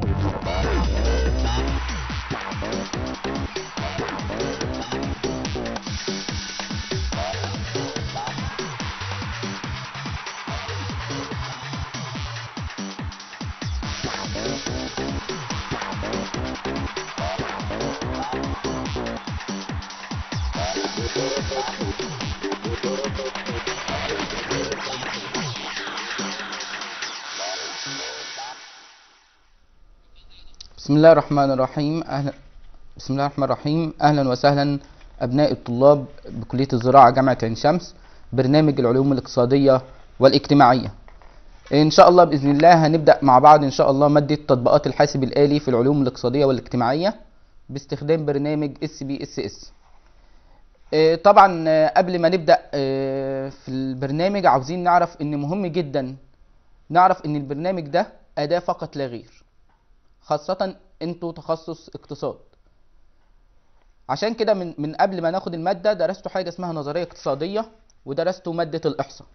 Thank you. بسم الله الرحمن الرحيم أهلا بسم الله الرحمن الرحيم أهلا وسهلا أبناء الطلاب بكلية الزراعة جامعة عين شمس برنامج العلوم الاقتصادية والاجتماعية إن شاء الله بإذن الله هنبدأ مع بعض إن شاء الله مادة تطبيقات الحاسب الآلي في العلوم الاقتصادية والاجتماعية باستخدام برنامج اس بي اس اس طبعا آه، قبل ما نبدأ آه، في البرنامج عاوزين نعرف إن مهم جدا نعرف إن البرنامج ده أداة فقط لا غير خاصة انتوا تخصص اقتصاد عشان كده من من قبل ما ناخد المادة درستوا حاجة اسمها نظرية اقتصادية ودرستوا مادة الإحصاء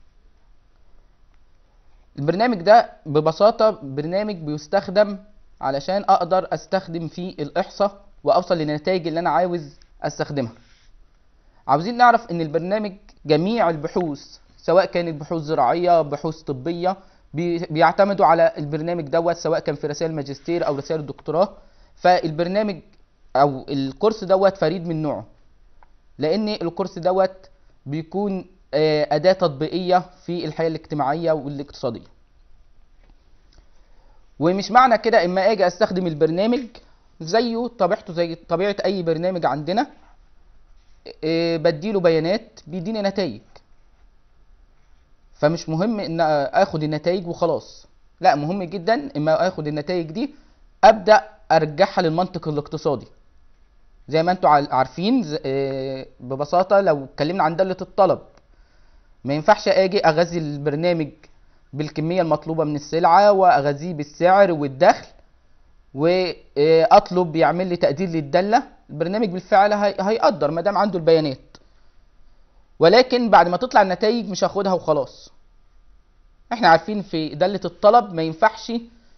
البرنامج ده ببساطة برنامج بيستخدم علشان أقدر أستخدم فيه الإحصاء وأوصل للنتائج اللي أنا عاوز أستخدمها عاوزين نعرف إن البرنامج جميع البحوث سواء كانت بحوث زراعية بحوث طبية بيعتمدوا على البرنامج دوت سواء كان في رسائل ماجستير او رسائل الدكتوراه فالبرنامج او الكورس دوت فريد من نوعه لان الكورس دوت بيكون آه، اداه تطبيقيه في الحياه الاجتماعيه والاقتصاديه ومش معنى كده اما اجي استخدم البرنامج زيه طبيعته زي طبيعه اي برنامج عندنا آه، بديله بيانات بيديني نتائج فمش مهم ان اخد النتائج وخلاص لا مهم جدا اما اخد النتائج دي ابدا ارجعها للمنطق الاقتصادي زي ما انتوا عارفين آه، ببساطه لو اتكلمنا عن داله الطلب ما ينفعش اجي اغذي البرنامج بالكميه المطلوبه من السلعه واغذيه بالسعر والدخل واطلب آه، يعمل لي تقدير للداله البرنامج بالفعل هيقدر ما دام عنده البيانات ولكن بعد ما تطلع النتائج مش هاخدها وخلاص احنا عارفين في دالة الطلب ما ينفعش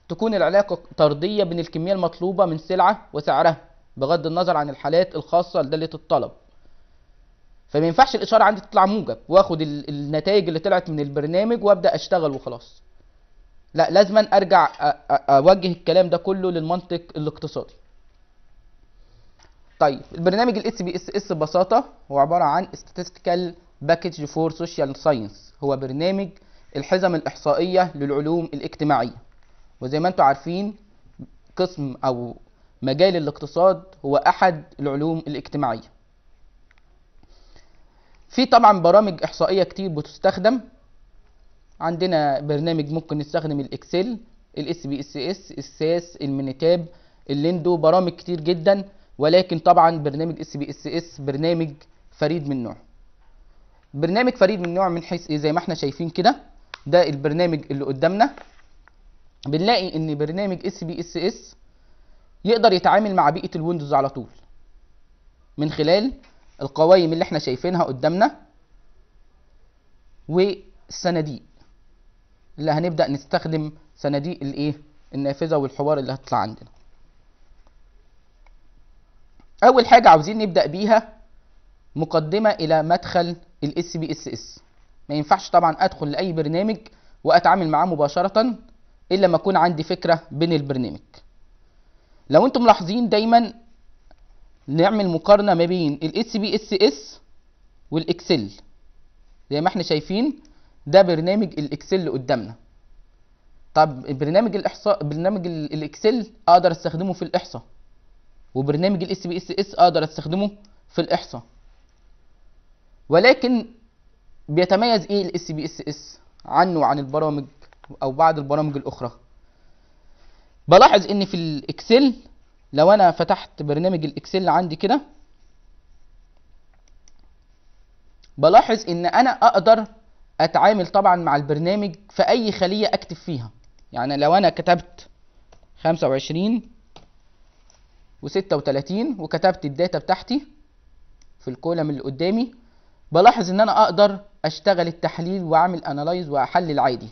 تكون العلاقة طردية بين الكمية المطلوبة من سلعة وسعرها بغض النظر عن الحالات الخاصة لدالة الطلب فما ينفعش الإشارة عندي تطلع موجب واخد النتائج اللي طلعت من البرنامج وابدأ اشتغل وخلاص لا لازما ارجع اوجه الكلام ده كله للمنطق الاقتصادي طيب البرنامج الاس بي اس اس ببساطه هو عباره عن statistical package for social science هو برنامج الحزم الاحصائيه للعلوم الاجتماعيه وزي ما انتم عارفين قسم او مجال الاقتصاد هو احد العلوم الاجتماعيه في طبعا برامج احصائيه كتير بتستخدم عندنا برنامج ممكن نستخدم الاكسل الاس بي اس اس الساس المينيتاب الليندو برامج كتير جدا ولكن طبعا برنامج اس بي اس اس برنامج فريد من نوعه برنامج فريد من نوعه من حيث ايه زي ما احنا شايفين كده ده البرنامج اللي قدامنا بنلاقي ان برنامج اس بي اس اس يقدر يتعامل مع بيئه الويندوز على طول من خلال القوائم اللي احنا شايفينها قدامنا والصناديق اللي هنبدا نستخدم صناديق الايه النافذه والحوار اللي هتطلع عندنا اول حاجه عاوزين نبدا بيها مقدمه الى مدخل الاس بي اس اس ما ينفعش طبعا ادخل لاي برنامج واتعامل معاه مباشره الا ما اكون عندي فكره بين البرنامج لو انتم ملاحظين دايما نعمل مقارنه ما بين الاس بي اس اس والاكسل زي ما احنا شايفين ده برنامج الاكسل قدامنا طب برنامج الاحصاء برنامج الاكسل اقدر استخدمه في الاحصاء وبرنامج الاس بي اس اس اقدر استخدمه في الاحصاء ولكن بيتميز ايه الاس بي اس اس عنه وعن البرامج او بعض البرامج الاخرى بلاحظ ان في الاكسل لو انا فتحت برنامج الاكسل عندي كده بلاحظ ان انا اقدر اتعامل طبعا مع البرنامج في اي خليه اكتب فيها يعني لو انا كتبت 25 و36 وكتبت الداتا بتاعتي في الكولم اللي قدامي بلاحظ ان انا اقدر اشتغل التحليل واعمل انالايز واحلل عادي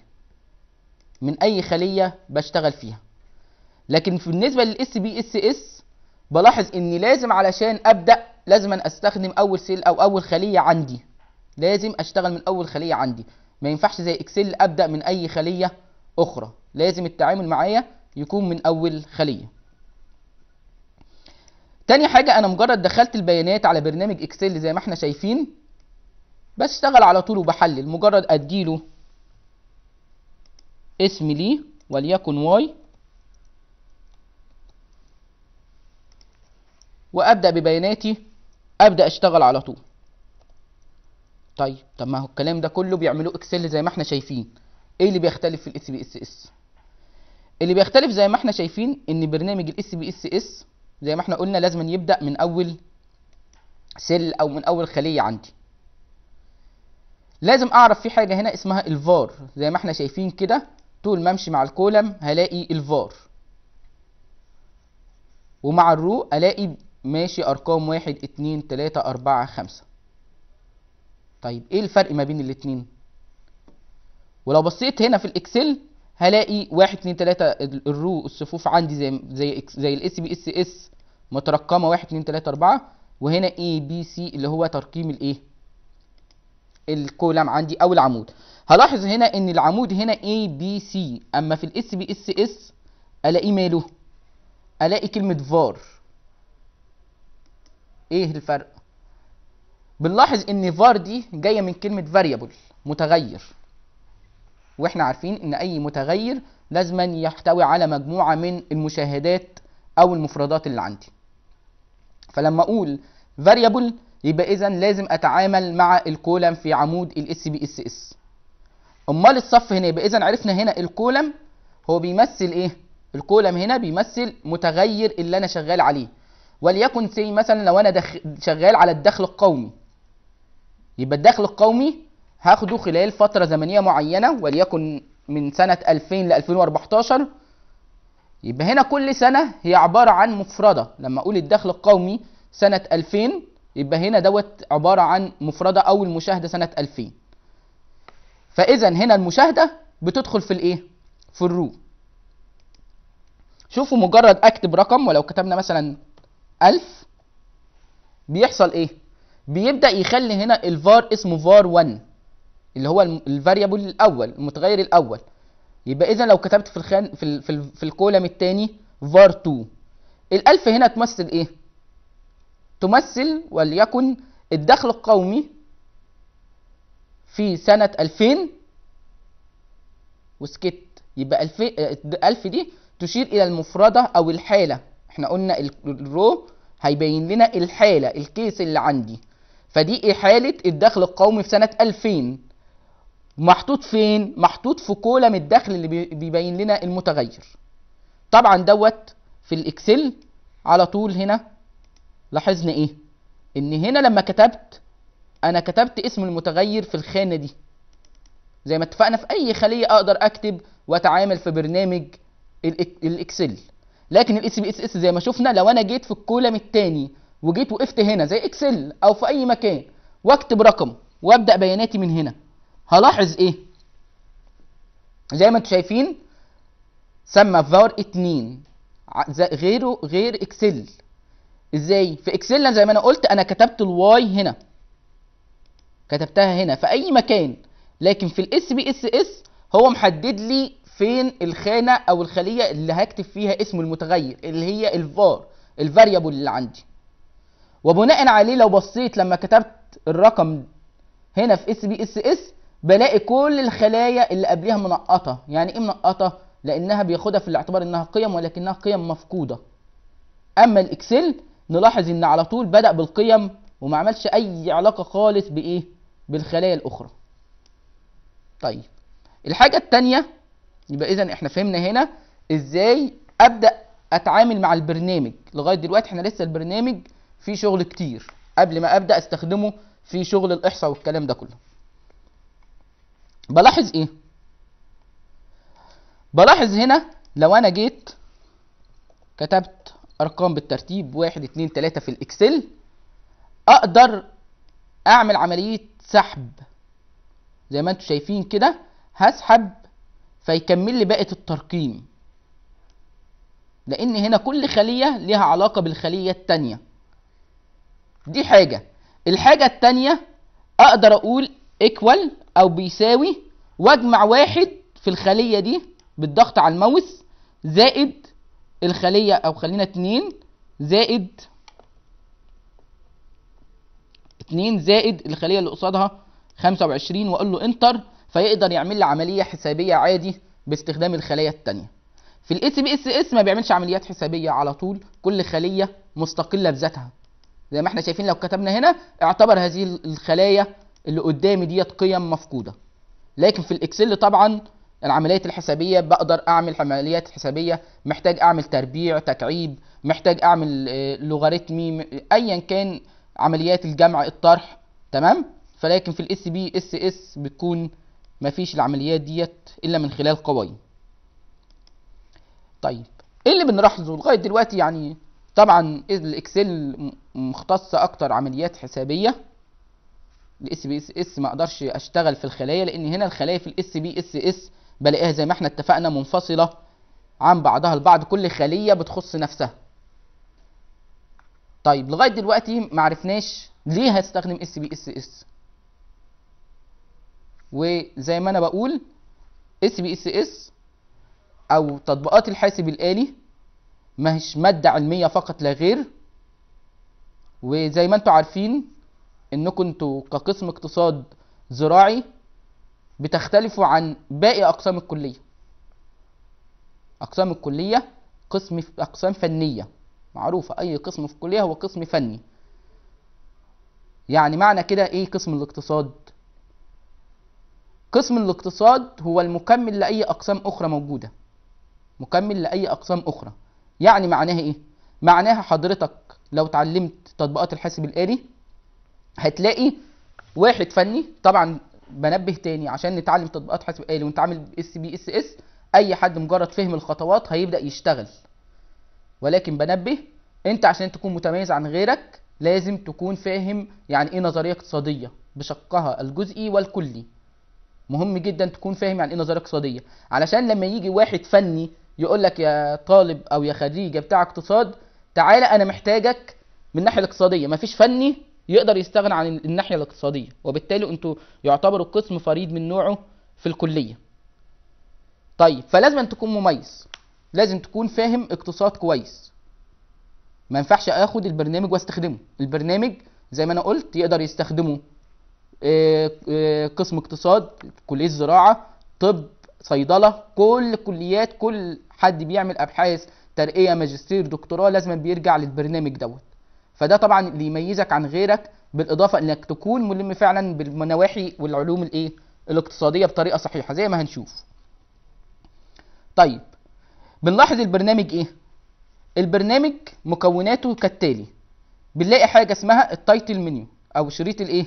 من اي خليه بشتغل فيها لكن بالنسبه للاس بي اس اس بلاحظ اني لازم علشان ابدا لازم أن استخدم اول سيل او اول خليه عندي لازم اشتغل من اول خليه عندي ما ينفعش زي اكسل ابدا من اي خليه اخرى لازم التعامل معايا يكون من اول خليه تاني حاجه انا مجرد دخلت البيانات على برنامج اكسل زي ما احنا شايفين بشتغل على طول وبحلل مجرد اديله اسم لي وليكن واي وابدا ببياناتي ابدا اشتغل على طول طيب طب ما هو الكلام ده كله بيعملوه اكسل زي ما احنا شايفين ايه اللي بيختلف في الاس بي اس اس اللي بيختلف زي ما احنا شايفين ان برنامج الاس بي اس اس زي ما احنا قلنا لازم يبدا من اول سيل او من اول خليه عندي لازم اعرف في حاجه هنا اسمها الفار زي ما احنا شايفين كده طول ما امشي مع الكولم هلاقي الفار ومع الرو الاقي ماشي ارقام واحد اتنين تلاته اربعه خمسه طيب ايه الفرق ما بين الاتنين ولو بصيت هنا في الاكسل هلاقي 1 2 3 الرو الصفوف عندي زي زي زي الاس بي اس اس مترقمه 1 2 3 4 وهنا اي بي سي اللي هو ترقيم الايه الكولم عندي او العمود هلاحظ هنا ان العمود هنا اي بي سي اما في الاس بي اس اس الاقيه ماله الاقي كلمه فار ايه الفرق بنلاحظ ان فار دي جايه من كلمه فاريبل متغير واحنا عارفين ان اي متغير لازما يحتوي على مجموعه من المشاهدات او المفردات اللي عندي فلما اقول variable يبقى اذا لازم اتعامل مع الكولم في عمود الاس بي اس اس امال الصف هنا يبقى اذا عرفنا هنا الكولم هو بيمثل ايه الكولم هنا بيمثل متغير اللي انا شغال عليه وليكن سي مثلا لو انا دخ... شغال على الدخل القومي يبقى الدخل القومي هاخده خلال فتره زمنيه معينه وليكن من سنه 2000 ل 2014 يبقى هنا كل سنه هي عباره عن مفرده لما اقول الدخل القومي سنه 2000 يبقى هنا دوت عباره عن مفرده او المشاهده سنه 2000 فاذا هنا المشاهده بتدخل في الايه في الرو شوفوا مجرد اكتب رقم ولو كتبنا مثلا 1000 بيحصل ايه بيبدا يخلي هنا الفار اسمه فار 1 اللي هو الفاريبل الاول المتغير الاول يبقى اذا لو كتبت في الخان في الـ في, الـ في الكولم الثاني var 2 الالف هنا تمثل ايه تمثل وليكن الدخل القومي في سنة 2000 وسكت يبقى 1000 1000 دي تشير إلى المفردة أو الحالة احنا قلنا الرو هيبين لنا الحالة الكيس اللي عندي فدي إيه حالة الدخل القومي في سنة 2000 محطوط فين محطوط في كولم الدخل اللي بيبين لنا المتغير طبعا دوت في الاكسل على طول هنا لاحظنا ايه ان هنا لما كتبت انا كتبت اسم المتغير في الخانه دي زي ما اتفقنا في اي خليه اقدر اكتب واتعامل في برنامج الاكسل لكن الاس بي اس اس زي ما شفنا لو انا جيت في الكولم الثاني وجيت وقفت هنا زي اكسل او في اي مكان واكتب رقم وابدا بياناتي من هنا هلاحظ ايه زي ما انتم شايفين سمى فار 2 غيره غير اكسل ازاي في اكسل زي ما انا قلت انا كتبت الواي هنا كتبتها هنا في اي مكان لكن في الاس بي اس اس هو محدد لي فين الخانه او الخليه اللي هكتب فيها اسم المتغير اللي هي الفار الفاريبل اللي عندي وبناء عليه لو بصيت لما كتبت الرقم هنا في اس بي اس اس بلاقي كل الخلايا اللي قبلها منقطه يعني ايه منقطه لانها بياخدها في الاعتبار انها قيم ولكنها قيم مفقوده اما الاكسل نلاحظ ان على طول بدا بالقيم وما عملش اي علاقه خالص بايه بالخلايا الاخرى طيب الحاجه الثانيه يبقى اذا احنا فهمنا هنا ازاي ابدا اتعامل مع البرنامج لغايه دلوقتي احنا لسه البرنامج فيه شغل كتير قبل ما ابدا استخدمه في شغل الاحصاء والكلام ده كله بلاحظ ايه بلاحظ هنا لو انا جيت كتبت ارقام بالترتيب واحد اتنين تلاته في الاكسل اقدر اعمل عمليه سحب زي ما انتم شايفين كده هسحب فيكمل لي بقية الترقيم لان هنا كل خليه لها علاقه بالخليه التانية دي حاجه الحاجه التانية اقدر اقول ايكوال او بيساوي واجمع واحد في الخليه دي بالضغط على الماوس زائد الخليه او خلينا اتنين زائد اتنين زائد الخليه اللي قصادها 25 واقول له انتر فيقدر يعمل لي عمليه حسابيه عادي باستخدام الخلايا الثانيه في الاي سي بي اس اس ما بيعملش عمليات حسابيه على طول كل خليه مستقله بذاتها زي ما احنا شايفين لو كتبنا هنا اعتبر هذه الخلايا اللي قدامي ديت قيم مفقوده لكن في الاكسل طبعا العمليات الحسابيه بقدر اعمل عمليات حسابيه محتاج اعمل تربيع تكعيب محتاج اعمل آه، لوغاريتمي ايا كان عمليات الجمع الطرح تمام فلكن في الاس بي اس اس بتكون مفيش العمليات ديت الا من خلال قوائم طيب ايه اللي بنلاحظه لغايه دلوقتي يعني طبعا الاكسل مختصه اكتر عمليات حسابيه الاس بي اس اس ما اقدرش اشتغل في الخلايا لان هنا الخلايا في الاس بي اس اس بلاقيها زي ما احنا اتفقنا منفصله عن بعضها البعض كل خليه بتخص نفسها طيب لغايه دلوقتي ما عرفناش ليه هستخدم اس بي اس اس وزي ما انا بقول اس بي اس اس او تطبيقات الحاسب الالي ماهيش ماده علميه فقط لا غير وزي ما انتم عارفين انكم انتوا كقسم اقتصاد زراعي بتختلفوا عن باقي اقسام الكليه اقسام الكليه قسم اقسام فنيه معروفه اي قسم في الكليه هو قسم فني يعني معنى كده ايه قسم الاقتصاد قسم الاقتصاد هو المكمل لاي اقسام اخرى موجوده مكمل لاي اقسام اخرى يعني معناها ايه معناها حضرتك لو اتعلمت تطبيقات الحاسب الالي هتلاقي واحد فني طبعا بنبه تاني عشان نتعلم تطبيقات حاسب آلي ونتعامل اس بي اس اس اي حد مجرد فهم الخطوات هيبدا يشتغل ولكن بنبه انت عشان تكون متميز عن غيرك لازم تكون فاهم يعني ايه نظريه اقتصاديه بشقها الجزئي والكلي مهم جدا تكون فاهم يعني ايه نظريه اقتصاديه علشان لما يجي واحد فني يقول لك يا طالب او يا خريجه بتاع اقتصاد تعالى انا محتاجك من الناحيه الاقتصاديه مفيش فني يقدر يستغنى عن الناحيه الاقتصاديه وبالتالي انتوا يعتبروا قسم فريد من نوعه في الكليه طيب فلازم تكون مميز لازم تكون فاهم اقتصاد كويس ما ينفعش اخد البرنامج واستخدمه البرنامج زي ما انا قلت يقدر يستخدمه آه، آه، قسم اقتصاد كليه زراعه طب صيدله كل الكليات كل حد بيعمل ابحاث ترقيه ماجستير دكتوراه لازم بيرجع للبرنامج دوت فده طبعا اللي يميزك عن غيرك بالاضافه انك تكون ملم فعلا بالنواحي والعلوم الايه الاقتصاديه بطريقه صحيحه زي ما هنشوف طيب بنلاحظ البرنامج ايه البرنامج مكوناته كالتالي بنلاقي حاجه اسمها التايتل منيو او شريط الايه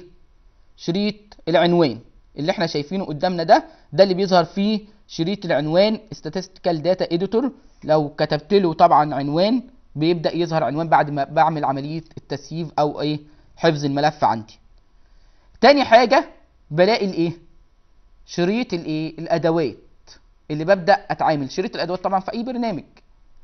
شريط العنوان اللي احنا شايفينه قدامنا ده ده اللي بيظهر فيه شريط العنوان statistical data editor لو كتبت له طبعا عنوان بيبدا يظهر عنوان بعد ما بعمل عمليه التسييف او ايه حفظ الملف عندي تاني حاجه بلاقي الايه شريط الايه الادوات اللي ببدا اتعامل شريط الادوات طبعا في اي برنامج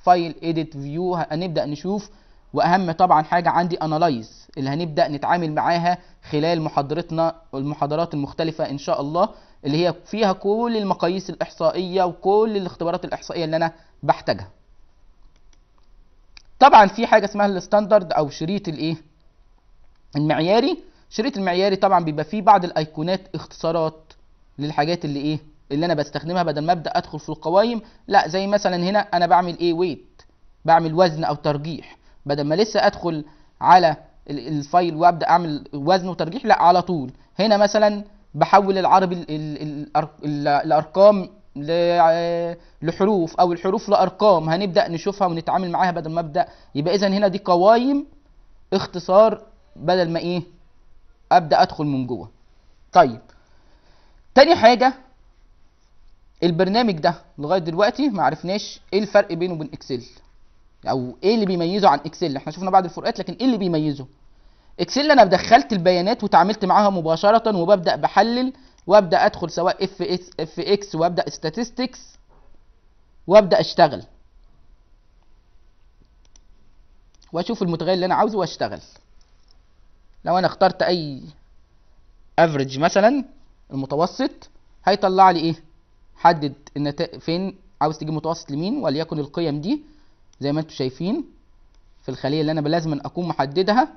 فايل اديت فيو هنبدا نشوف واهم طبعا حاجه عندي انالايز اللي هنبدا نتعامل معاها خلال محاضرتنا والمحاضرات المختلفه ان شاء الله اللي هي فيها كل المقاييس الاحصائيه وكل الاختبارات الاحصائيه اللي انا بحتاجها طبعا في حاجه اسمها الستاندرد او شريط الايه المعياري شريط المعياري طبعا بيبقى فيه بعض الايقونات اختصارات للحاجات اللي ايه اللي انا بستخدمها بدل ما ابدا ادخل في القوائم لا زي مثلا هنا انا بعمل ايه ويت بعمل وزن او ترجيح بدل ما لسه ادخل على الفايل وابدا اعمل وزن وترجيح لا على طول هنا مثلا بحول العربي الارقام لحروف او الحروف لارقام هنبدا نشوفها ونتعامل معاها بدل ما ابدا يبقى اذا هنا دي قوايم اختصار بدل ما ايه ابدا ادخل من جوه طيب تاني حاجه البرنامج ده لغايه دلوقتي ما عرفناش ايه الفرق بينه وبين اكسل او ايه اللي بيميزه عن اكسل احنا شفنا بعض الفروقات لكن ايه اللي بيميزه اكسل انا دخلت البيانات وتعاملت معاها مباشره وببدا بحلل وابدا ادخل سواء اف اس اف اكس وابدا statistics وابدا اشتغل واشوف المتغير اللي انا عاوزه واشتغل لو انا اخترت اي افريج مثلا المتوسط هيطلع لي ايه حدد النتائج فين عاوز تجيب متوسط لمين وليكن القيم دي زي ما انتم شايفين في الخليه اللي انا لازم اكون محددها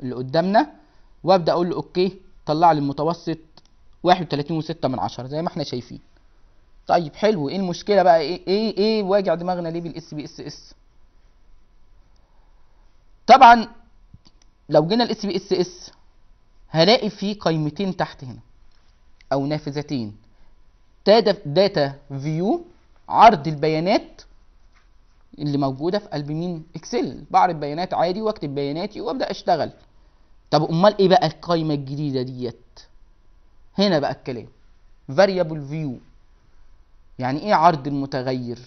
اللي قدامنا وابدا اقول له اوكي طلع لي المتوسط واحد وتلاتين وستة من عشرة زي ما احنا شايفين طيب حلو ايه المشكله بقى ايه ايه, إيه واجع دماغنا ليه بالاس بي اس اس طبعا لو جينا الاس بي اس اس هلاقي فيه قيمتين تحت هنا او نافذتين داتا فيو عرض البيانات اللي موجوده في قلب مين اكسل بعرض بيانات عادي واكتب بياناتي وابدا اشتغل طب امال ايه بقى القايمه الجديده ديت هنا بقى الكلام variable view يعني ايه عرض المتغير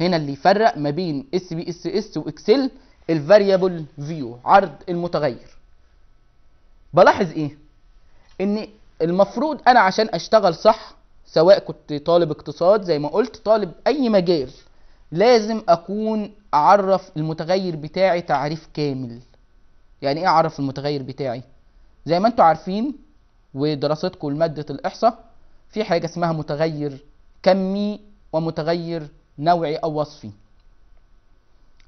هنا اللي يفرق ما بين اس بي اس اس واكسل الفاريبل فيو عرض المتغير بلاحظ ايه ان المفروض انا عشان اشتغل صح سواء كنت طالب اقتصاد زي ما قلت طالب اي مجال لازم اكون اعرف المتغير بتاعي تعريف كامل يعني ايه اعرف المتغير بتاعي زي ما انتم عارفين ودراستكم لماده الاحصاء في حاجه اسمها متغير كمي ومتغير نوعي او وصفي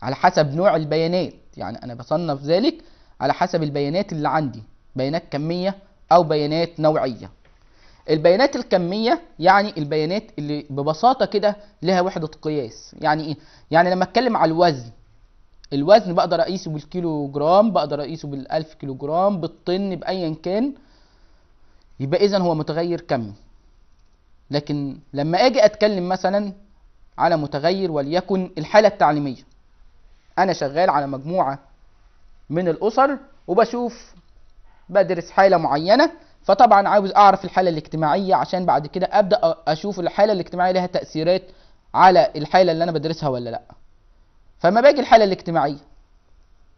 على حسب نوع البيانات يعني انا بصنف ذلك على حسب البيانات اللي عندي بيانات كميه او بيانات نوعيه البيانات الكميه يعني البيانات اللي ببساطه كده لها وحده قياس يعني ايه يعني لما اتكلم على الوزن الوزن بقدر اقيسه بالكيلو جرام بقدر اقيسه بالالف كيلو جرام بالطن بايا كان يبقى اذا هو متغير كمي لكن لما اجي اتكلم مثلا على متغير وليكن الحاله التعليميه انا شغال على مجموعه من الاسر وبشوف بدرس حاله معينه فطبعا عاوز اعرف الحاله الاجتماعيه عشان بعد كده ابدا اشوف الحاله الاجتماعيه لها تاثيرات على الحاله اللي انا بدرسها ولا لا فما باجي الحاله الاجتماعيه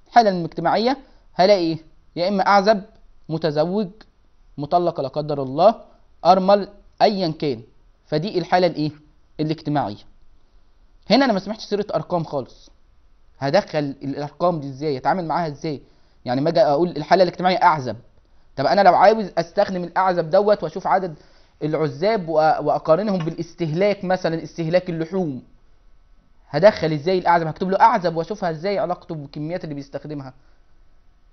الحاله الاجتماعيه هلاقي يا اما اعزب متزوج مطلقه لا قدر الله ارمل ايا كان فدي الحاله الايه الاجتماعيه هنا انا ما سمعتش سيره ارقام خالص هدخل الارقام دي ازاي اتعامل معاها ازاي يعني ما اجي اقول الحاله الاجتماعيه اعزب طب انا لو عاوز استخدم الاعزب دوت واشوف عدد العزاب واقارنهم بالاستهلاك مثلا استهلاك اللحوم هدخل ازاي الاعزب هكتب له اعزب واشوفها ازاي علاقته بالكميات اللي بيستخدمها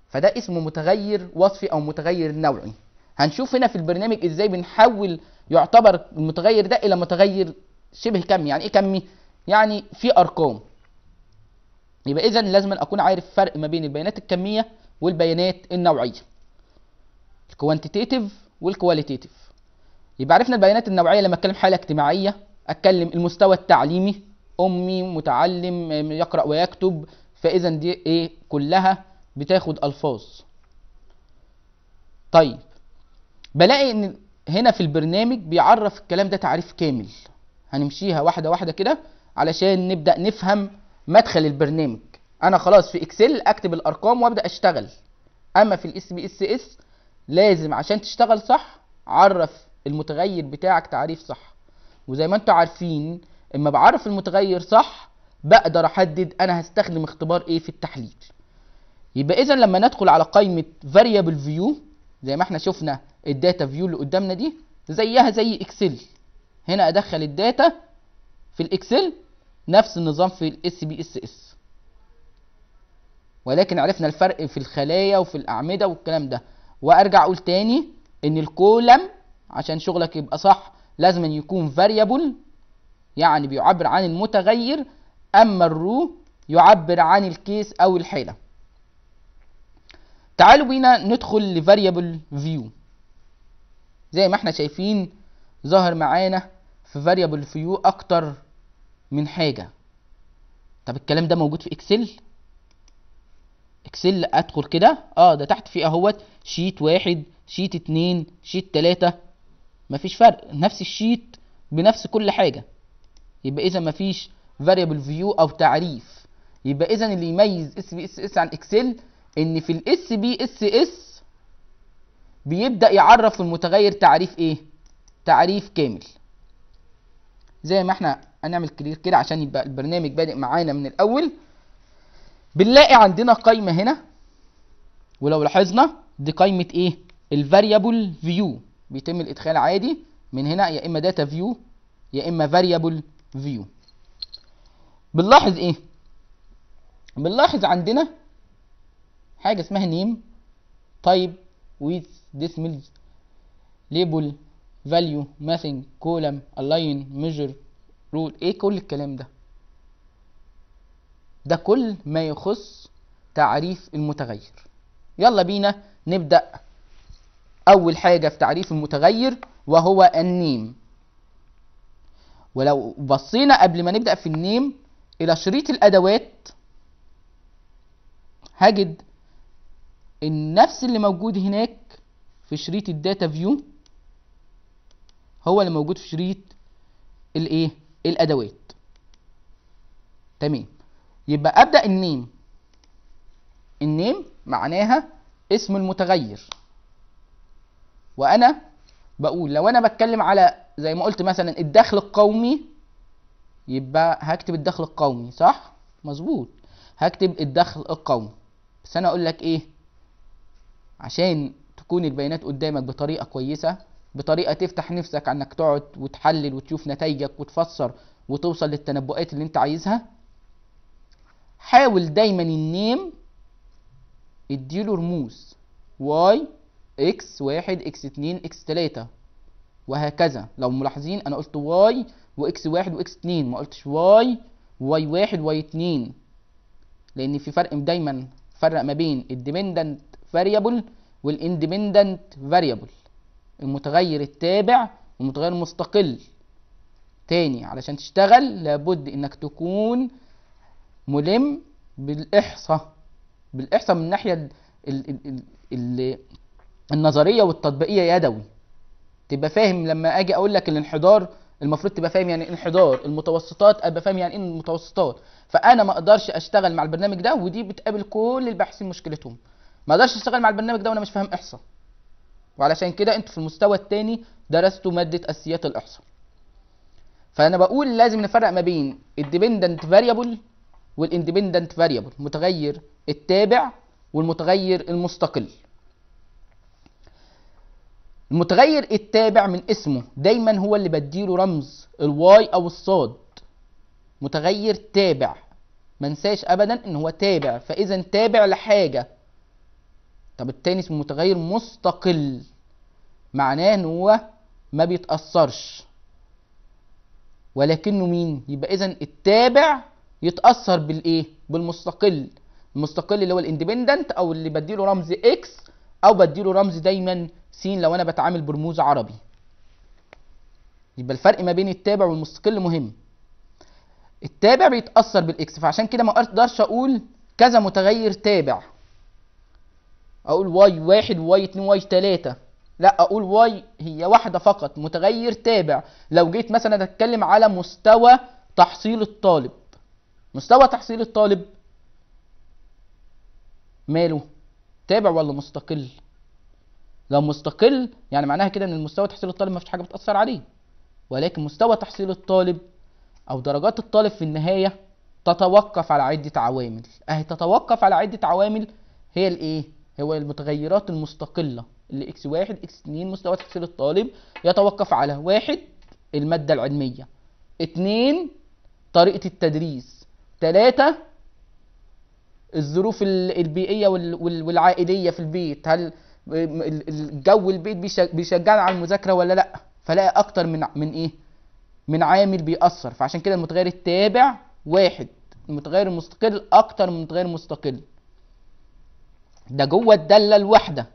فده اسمه متغير وصفي او متغير نوعي هنشوف هنا في البرنامج ازاي بنحول يعتبر المتغير ده الى متغير شبه كمي يعني ايه كمي يعني في ارقام يبقى اذا لازم اكون عارف فرق ما بين البيانات الكميه والبيانات النوعيه الكوانتيتيف والكواليتيف يبقى عرفنا البيانات النوعيه لما اتكلم حاله اجتماعيه اتكلم المستوى التعليمي امي متعلم يقرا ويكتب فاذا دي ايه كلها بتاخد الفاظ طيب بلاقي ان هنا في البرنامج بيعرف الكلام ده تعريف كامل هنمشيها واحده واحده كده علشان نبدا نفهم مدخل البرنامج انا خلاص في اكسل اكتب الارقام وابدا اشتغل اما في الاس بي اس اس لازم عشان تشتغل صح عرف المتغير بتاعك تعريف صح وزي ما انتم عارفين اما بعرف المتغير صح بقدر احدد انا هستخدم اختبار ايه في التحليل يبقى اذا لما ندخل على قائمه variable view زي ما احنا شفنا الداتا فيو اللي قدامنا دي زيها زي اكسل هنا ادخل الداتا في الاكسل نفس النظام في الاس بي اس اس ولكن عرفنا الفرق في الخلايا وفي الاعمده والكلام ده وارجع اقول تاني ان الكولم عشان شغلك يبقى صح لازم يكون فاريبل يعني بيعبر عن المتغير اما الرو يعبر عن الكيس او الحاله تعالوا بينا ندخل لفاريبل فيو زي ما احنا شايفين ظهر معانا في فاريبل فيو اكتر من حاجه طب الكلام ده موجود في اكسل اكسل ادخل كده اه ده تحت في اهوت شيت واحد شيت اتنين شيت تلاته مفيش فرق نفس الشيت بنفس كل حاجه يبقى اذا مفيش فاريبل فيو او تعريف يبقى اذا اللي يميز اس بي اس اس عن اكسل ان في الاس بي اس اس بيبدا يعرف المتغير تعريف ايه تعريف كامل زي ما احنا هنعمل كلير كده عشان يبقى البرنامج بادئ معانا من الاول بنلاقي عندنا قايمه هنا ولو لاحظنا دي قايمه ايه الفاريبل فيو بيتم الادخال عادي من هنا يا اما داتا فيو يا اما فاريبل فيو بنلاحظ ايه بنلاحظ عندنا حاجه اسمها نيم تايب ويث ديسملز ليبل فاليو ماسنج كولم الاين ميجر رول ايه كل الكلام ده ده كل ما يخص تعريف المتغير يلا بينا نبدا اول حاجه في تعريف المتغير وهو النيم ولو بصينا قبل ما نبدا في النيم الى شريط الادوات هجد النفس اللي موجود هناك في شريط الداتا فيو هو اللي موجود في شريط الايه الادوات تمام يبقى ابدا النيم النيم معناها اسم المتغير وانا بقول لو انا بتكلم على زي ما قلت مثلا الدخل القومي يبقى هكتب الدخل القومي صح مظبوط هكتب الدخل القومي بس انا اقول لك ايه عشان تكون البيانات قدامك بطريقه كويسه بطريقه تفتح نفسك انك تقعد وتحلل وتشوف نتائجك وتفسر وتوصل للتنبؤات اللي انت عايزها حاول دايما النيم اديله رموز واي اكس واحد اكس اتنين اكس تلاتة وهكذا لو ملاحظين انا قلت واي واكس واحد واكس اتنين ما قلتش واي واي واحد واي اتنين لان في فرق دايما فرق ما بين الديبندنت فاريبل والاندبندنت فاريبل المتغير التابع والمتغير المستقل تاني علشان تشتغل لابد انك تكون ملم بالاحصاء بالاحصاء من الناحيه النظريه والتطبيقيه يدوي تبقى فاهم لما اجي اقول لك الانحدار المفروض تبقى فاهم يعني إيه انحدار المتوسطات ابقى فاهم يعني ايه المتوسطات فانا ما اقدرش اشتغل مع البرنامج ده ودي بتقابل كل الباحثين مشكلتهم ما اقدرش اشتغل مع البرنامج ده وانا مش فاهم احصاء وعلشان كده انتوا في المستوى الثاني درستوا ماده اساسيات الاحصاء فانا بقول لازم نفرق ما بين الديبندنت فاريبل والاندبندنت فاريبل متغير التابع والمتغير المستقل المتغير التابع من اسمه دايما هو اللي بديله رمز الواي او الصاد متغير تابع منساش ابدا ان هو تابع فاذا تابع لحاجه طب التاني اسمه متغير مستقل معناه ان هو ما بيتاثرش ولكنه مين يبقى اذا التابع يتاثر بالايه بالمستقل المستقل اللي هو الاندبندنت او اللي بديله رمز اكس او بديله رمز دايما س لو انا بتعامل برموز عربي يبقى الفرق ما بين التابع والمستقل مهم التابع بيتاثر بالاكس فعشان كده ما اقدرش اقول كذا متغير تابع اقول واي واحد واي اتنين واي تلاتة لا اقول واي هي واحدة فقط متغير تابع لو جيت مثلا اتكلم على مستوى تحصيل الطالب مستوى تحصيل الطالب ماله تابع ولا مستقل لو مستقل يعني معناها كده ان المستوى تحصيل الطالب ما فيش حاجه بتاثر عليه ولكن مستوى تحصيل الطالب او درجات الطالب في النهايه تتوقف على عده عوامل اهي تتوقف على عده عوامل هي الايه هو المتغيرات المستقلة اللي اكس واحد اكس اتنين مستوى تحصيل الطالب يتوقف على واحد المادة العلمية اتنين طريقة التدريس تلاتة الظروف البيئية والعائلية في البيت هل الجو البيت بيشجعنا على المذاكرة ولا لأ فلاقي أكتر من من إيه من عامل بيأثر فعشان كده المتغير التابع واحد المتغير المستقل أكتر من المتغير المستقل ده جوه الداله الواحده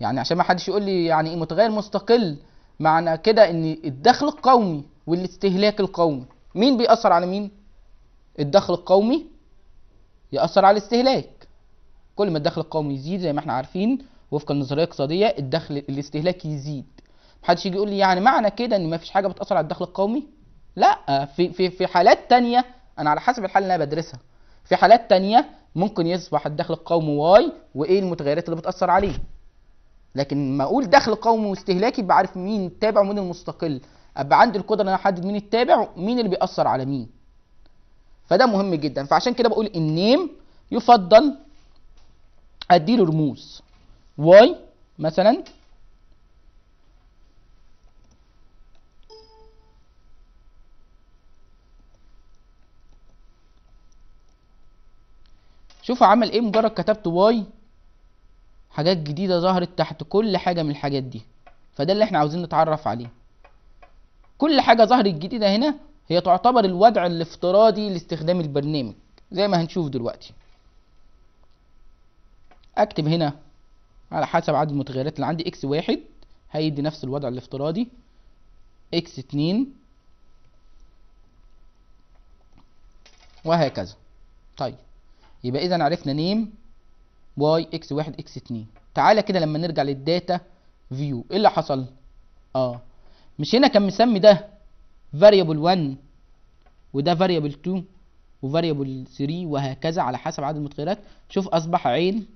يعني عشان ما حدش يقول لي يعني ايه متغير مستقل معنى كده ان الدخل القومي والاستهلاك القومي مين بيأثر على مين الدخل القومي يأثر على الاستهلاك كل ما الدخل القومي يزيد زي ما احنا عارفين وفق النظريه الاقتصاديه الدخل الاستهلاك يزيد محدش يجي يقول لي يعني معنى كده ان مفيش حاجه بتاثر على الدخل القومي لا في في في حالات تانية انا على حسب الحاله اللي انا بدرسها في حالات تانية ممكن يصبح الدخل القومي واي وايه المتغيرات اللي بتاثر عليه لكن ما اقول دخل قومي واستهلاكي يبقى عارف مين التابع ومين المستقل ابقى عندي القدره ان انا احدد مين التابع ومين اللي بيأثر على مين فده مهم جدا فعشان كده بقول النيم يفضل اديله رموز واي مثلا شوفوا عمل ايه مجرد كتبت واي حاجات جديده ظهرت تحت كل حاجه من الحاجات دي فده اللي احنا عاوزين نتعرف عليه كل حاجه ظهرت جديده هنا هي تعتبر الوضع الافتراضي لاستخدام البرنامج زي ما هنشوف دلوقتي اكتب هنا على حسب عدد المتغيرات اللي عندي اكس واحد هيدي نفس الوضع الافتراضي اكس اتنين وهكذا طيب يبقى اذا عرفنا نيم واي اكس واحد اكس اتنين تعالى كده لما نرجع للداتا فيو ايه اللي حصل اه مش هنا كان مسمي ده فاريبل 1 وده فاريبل 2 وفاريبل 3 وهكذا على حسب عدد المتغيرات شوف اصبح عين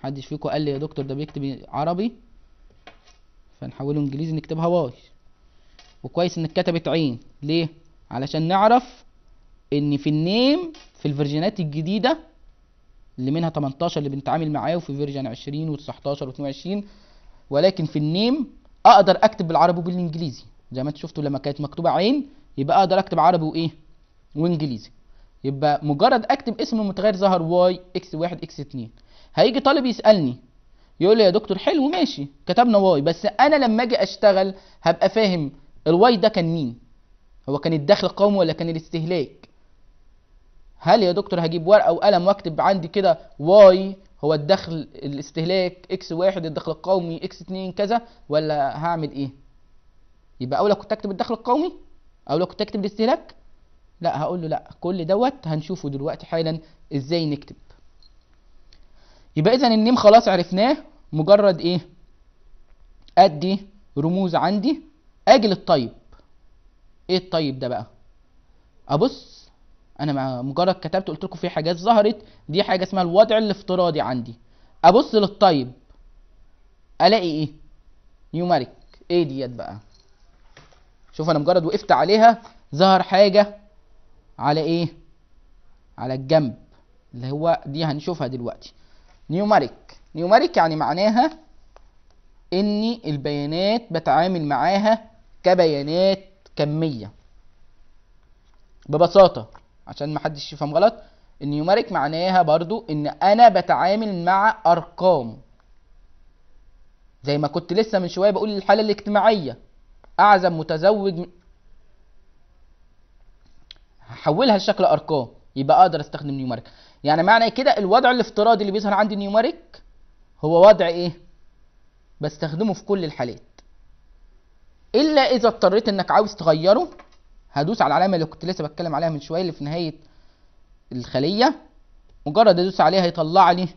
محدش فيكم قال لي يا دكتور ده بيكتب عربي فنحوله انجليزي نكتبها واي وكويس ان اتكتبت عين ليه علشان نعرف ان في النيم في الفيرجنات الجديده اللي منها 18 اللي بنتعامل معاه وفي فيرجن 20 و19 و22 ولكن في النيم اقدر اكتب بالعربي وبالانجليزي زي ما انتم شفتوا لما كانت مكتوبه عين يبقى اقدر اكتب عربي وايه وانجليزي يبقى مجرد اكتب اسم المتغير ظهر واي اكس واحد اكس 2 هيجي طالب يسالني يقول لي يا دكتور حلو ماشي كتبنا واي بس انا لما اجي اشتغل هبقى فاهم الواي ده كان مين هو كان الدخل القومي ولا كان الاستهلاك هل يا دكتور هجيب ورقه وقلم واكتب عندي كده واي هو الدخل الاستهلاك اكس واحد الدخل القومي اكس اتنين كذا ولا هعمل ايه يبقى اولى كنت اكتب الدخل القومي اولى كنت اكتب الاستهلاك لا هقول له لا كل دوت هنشوفه دلوقتي حالا ازاي نكتب يبقى اذا النيم خلاص عرفناه مجرد ايه ادي رموز عندي اجل الطيب ايه الطيب ده بقى ابص انا مجرد كتبت قلت لكم في حاجات ظهرت دي حاجه اسمها الوضع الافتراضي عندي ابص للطيب الاقي ايه نيوماريك ايه ديت بقى شوف انا مجرد وقفت عليها ظهر حاجه على ايه على الجنب اللي هو دي هنشوفها دلوقتي نيوماريك نيوماريك يعني معناها ان البيانات بتعامل معاها كبيانات كميه ببساطه عشان ما حدش يفهم غلط النيوماريك معناها برضو ان انا بتعامل مع ارقام زي ما كنت لسه من شويه بقول الحاله الاجتماعيه اعزب متزوج هحولها لشكل ارقام يبقى اقدر استخدم نيوماريك يعني معنى كده الوضع الافتراضي اللي بيظهر عندي نيوماريك هو وضع ايه بستخدمه في كل الحالات الا اذا اضطريت انك عاوز تغيره هدوس على العلامه اللي كنت لسه بتكلم عليها من شويه اللي في نهايه الخليه مجرد ادوس عليها هيطلع لي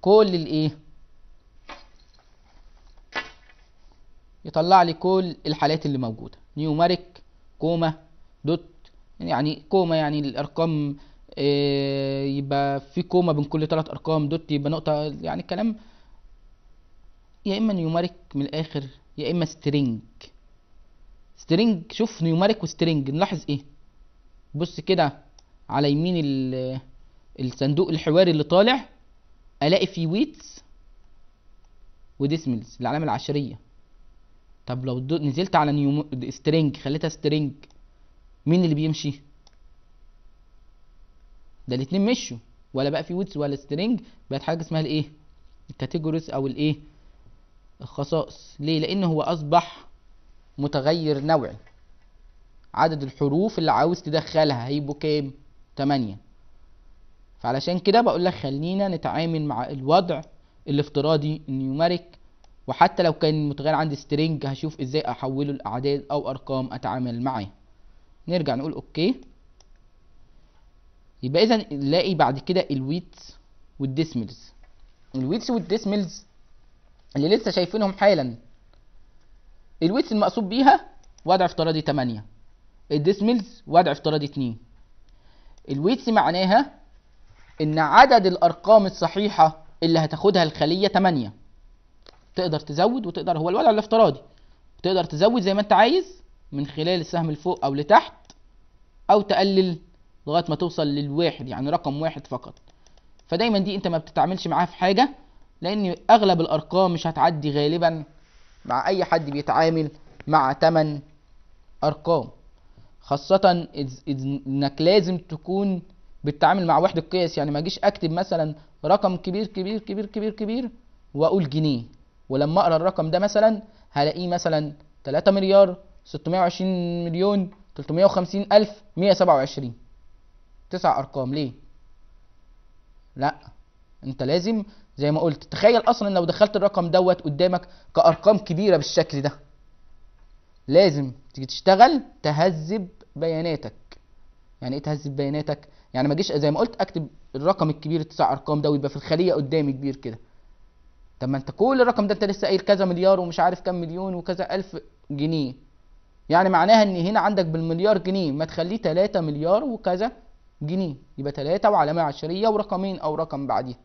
كل الايه يطلع لي كل الحالات اللي موجوده نيوماريك كوما دوت يعني كوما يعني الارقام آه، يبقى في كوما بين كل ثلاث ارقام دوت يبقى نقطه يعني الكلام يا اما نيوماريك من الاخر يا اما سترينج سترينج شوف نيوماريك وسترينج نلاحظ ايه بص كده على يمين الصندوق الحواري اللي طالع الاقي فيه ويتس وديسملز العلامه العشريه طب لو نزلت على نيوم سترينج خليتها سترينج مين اللي بيمشي ده الاتنين مشوا ولا بقى في ويتس ولا سترينج بقت حاجه اسمها الايه الكاتيجوريز او الايه الخصائص ليه لان هو اصبح متغير نوعي عدد الحروف اللي عاوز تدخلها هيبقوا كام تمانية فعلشان كده بقول لك خلينا نتعامل مع الوضع الافتراضي النيوميريك وحتى لو كان متغير عندي سترينج هشوف ازاي احوله لاعداد او ارقام اتعامل معاه نرجع نقول اوكي يبقى اذا نلاقي بعد كده الويتس والديسملز الويتس والديسملز اللي لسه شايفينهم حالا الويتس المقصود بيها وضع افتراضي 8 الديسميلز وضع افتراضي 2 الويتس معناها ان عدد الارقام الصحيحه اللي هتاخدها الخليه 8 تقدر تزود وتقدر هو الوضع الافتراضي تقدر تزود زي ما انت عايز من خلال السهم لفوق او لتحت او تقلل لغايه ما توصل للواحد يعني رقم واحد فقط فدايما دي انت ما بتتعاملش معاها في حاجه لان اغلب الارقام مش هتعدي غالبا مع أي حد بيتعامل مع تمن أرقام خاصة إنك لازم تكون بتتعامل مع وحدة قياس يعني ما أجيش أكتب مثلا رقم كبير كبير كبير كبير كبير وأقول جنيه ولما أقرأ الرقم ده مثلا هلاقيه مثلا 3 مليار 620 مليون 350 ألف 127 تسع أرقام ليه؟ لأ أنت لازم زي ما قلت تخيل اصلا لو دخلت الرقم دوت قدامك كارقام كبيره بالشكل ده لازم تيجي تشتغل تهذب بياناتك يعني ايه تهذب بياناتك يعني ما اجيش زي ما قلت اكتب الرقم الكبير التسع ارقام ده ويبقى في الخليه قدامي كبير كده طب ما انت كل الرقم ده انت لسه قايل كذا مليار ومش عارف كم مليون وكذا الف جنيه يعني معناها ان هنا عندك بالمليار جنيه ما تخليه 3 مليار وكذا جنيه يبقى 3 وعلامه عشريه ورقمين او رقم بعديها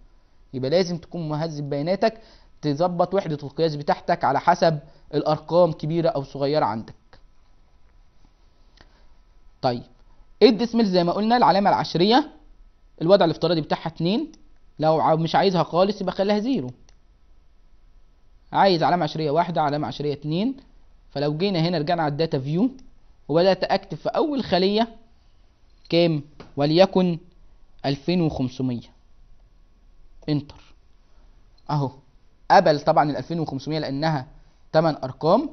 يبقى لازم تكون مهذب بياناتك تظبط وحده القياس بتاعتك على حسب الارقام كبيره او صغيره عندك طيب ايه الديسمل زي ما قلنا العلامه العشريه الوضع الافتراضي بتاعها 2 لو مش عايزها خالص يبقى خليها زيرو عايز علامه عشريه واحده علامه عشريه 2 فلو جينا هنا رجعنا على الداتا فيو وبدات اكتب في اول خليه كام وليكن 2500 انتر اهو قبل طبعا ال 2500 لانها 8 ارقام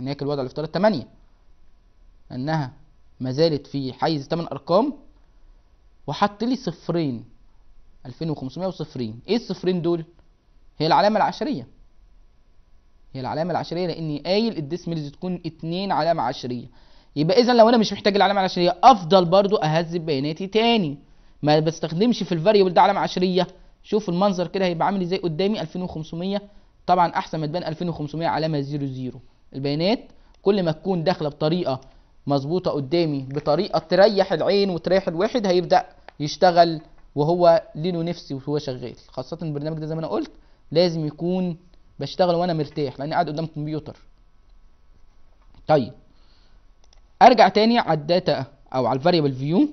هناك الوضع الافتراضي 8 انها ما زالت في حيز 8 ارقام وحط لي صفرين 2500 وصفرين ايه الصفرين دول هي العلامه العشريه هي العلامه العشريه لاني قايل الديسملز تكون 2 علامه عشريه يبقى اذا لو انا مش محتاج العلامه العشريه افضل برضو اهذب بياناتي تاني ما بستخدمش في الفاريبل ده علامه عشريه شوف المنظر كده هيبقى عامل ازاي قدامي 2500 طبعا احسن ما تبان 2500 علامه 00 البيانات كل ما تكون داخله بطريقه مظبوطه قدامي بطريقه تريح العين وتريح الواحد هيبدا يشتغل وهو لينه نفسي وهو شغال خاصه البرنامج ده زي ما انا قلت لازم يكون بشتغل وانا مرتاح لاني قاعد قدام الكمبيوتر طيب ارجع تاني على الداتا او على الفاريبل فيو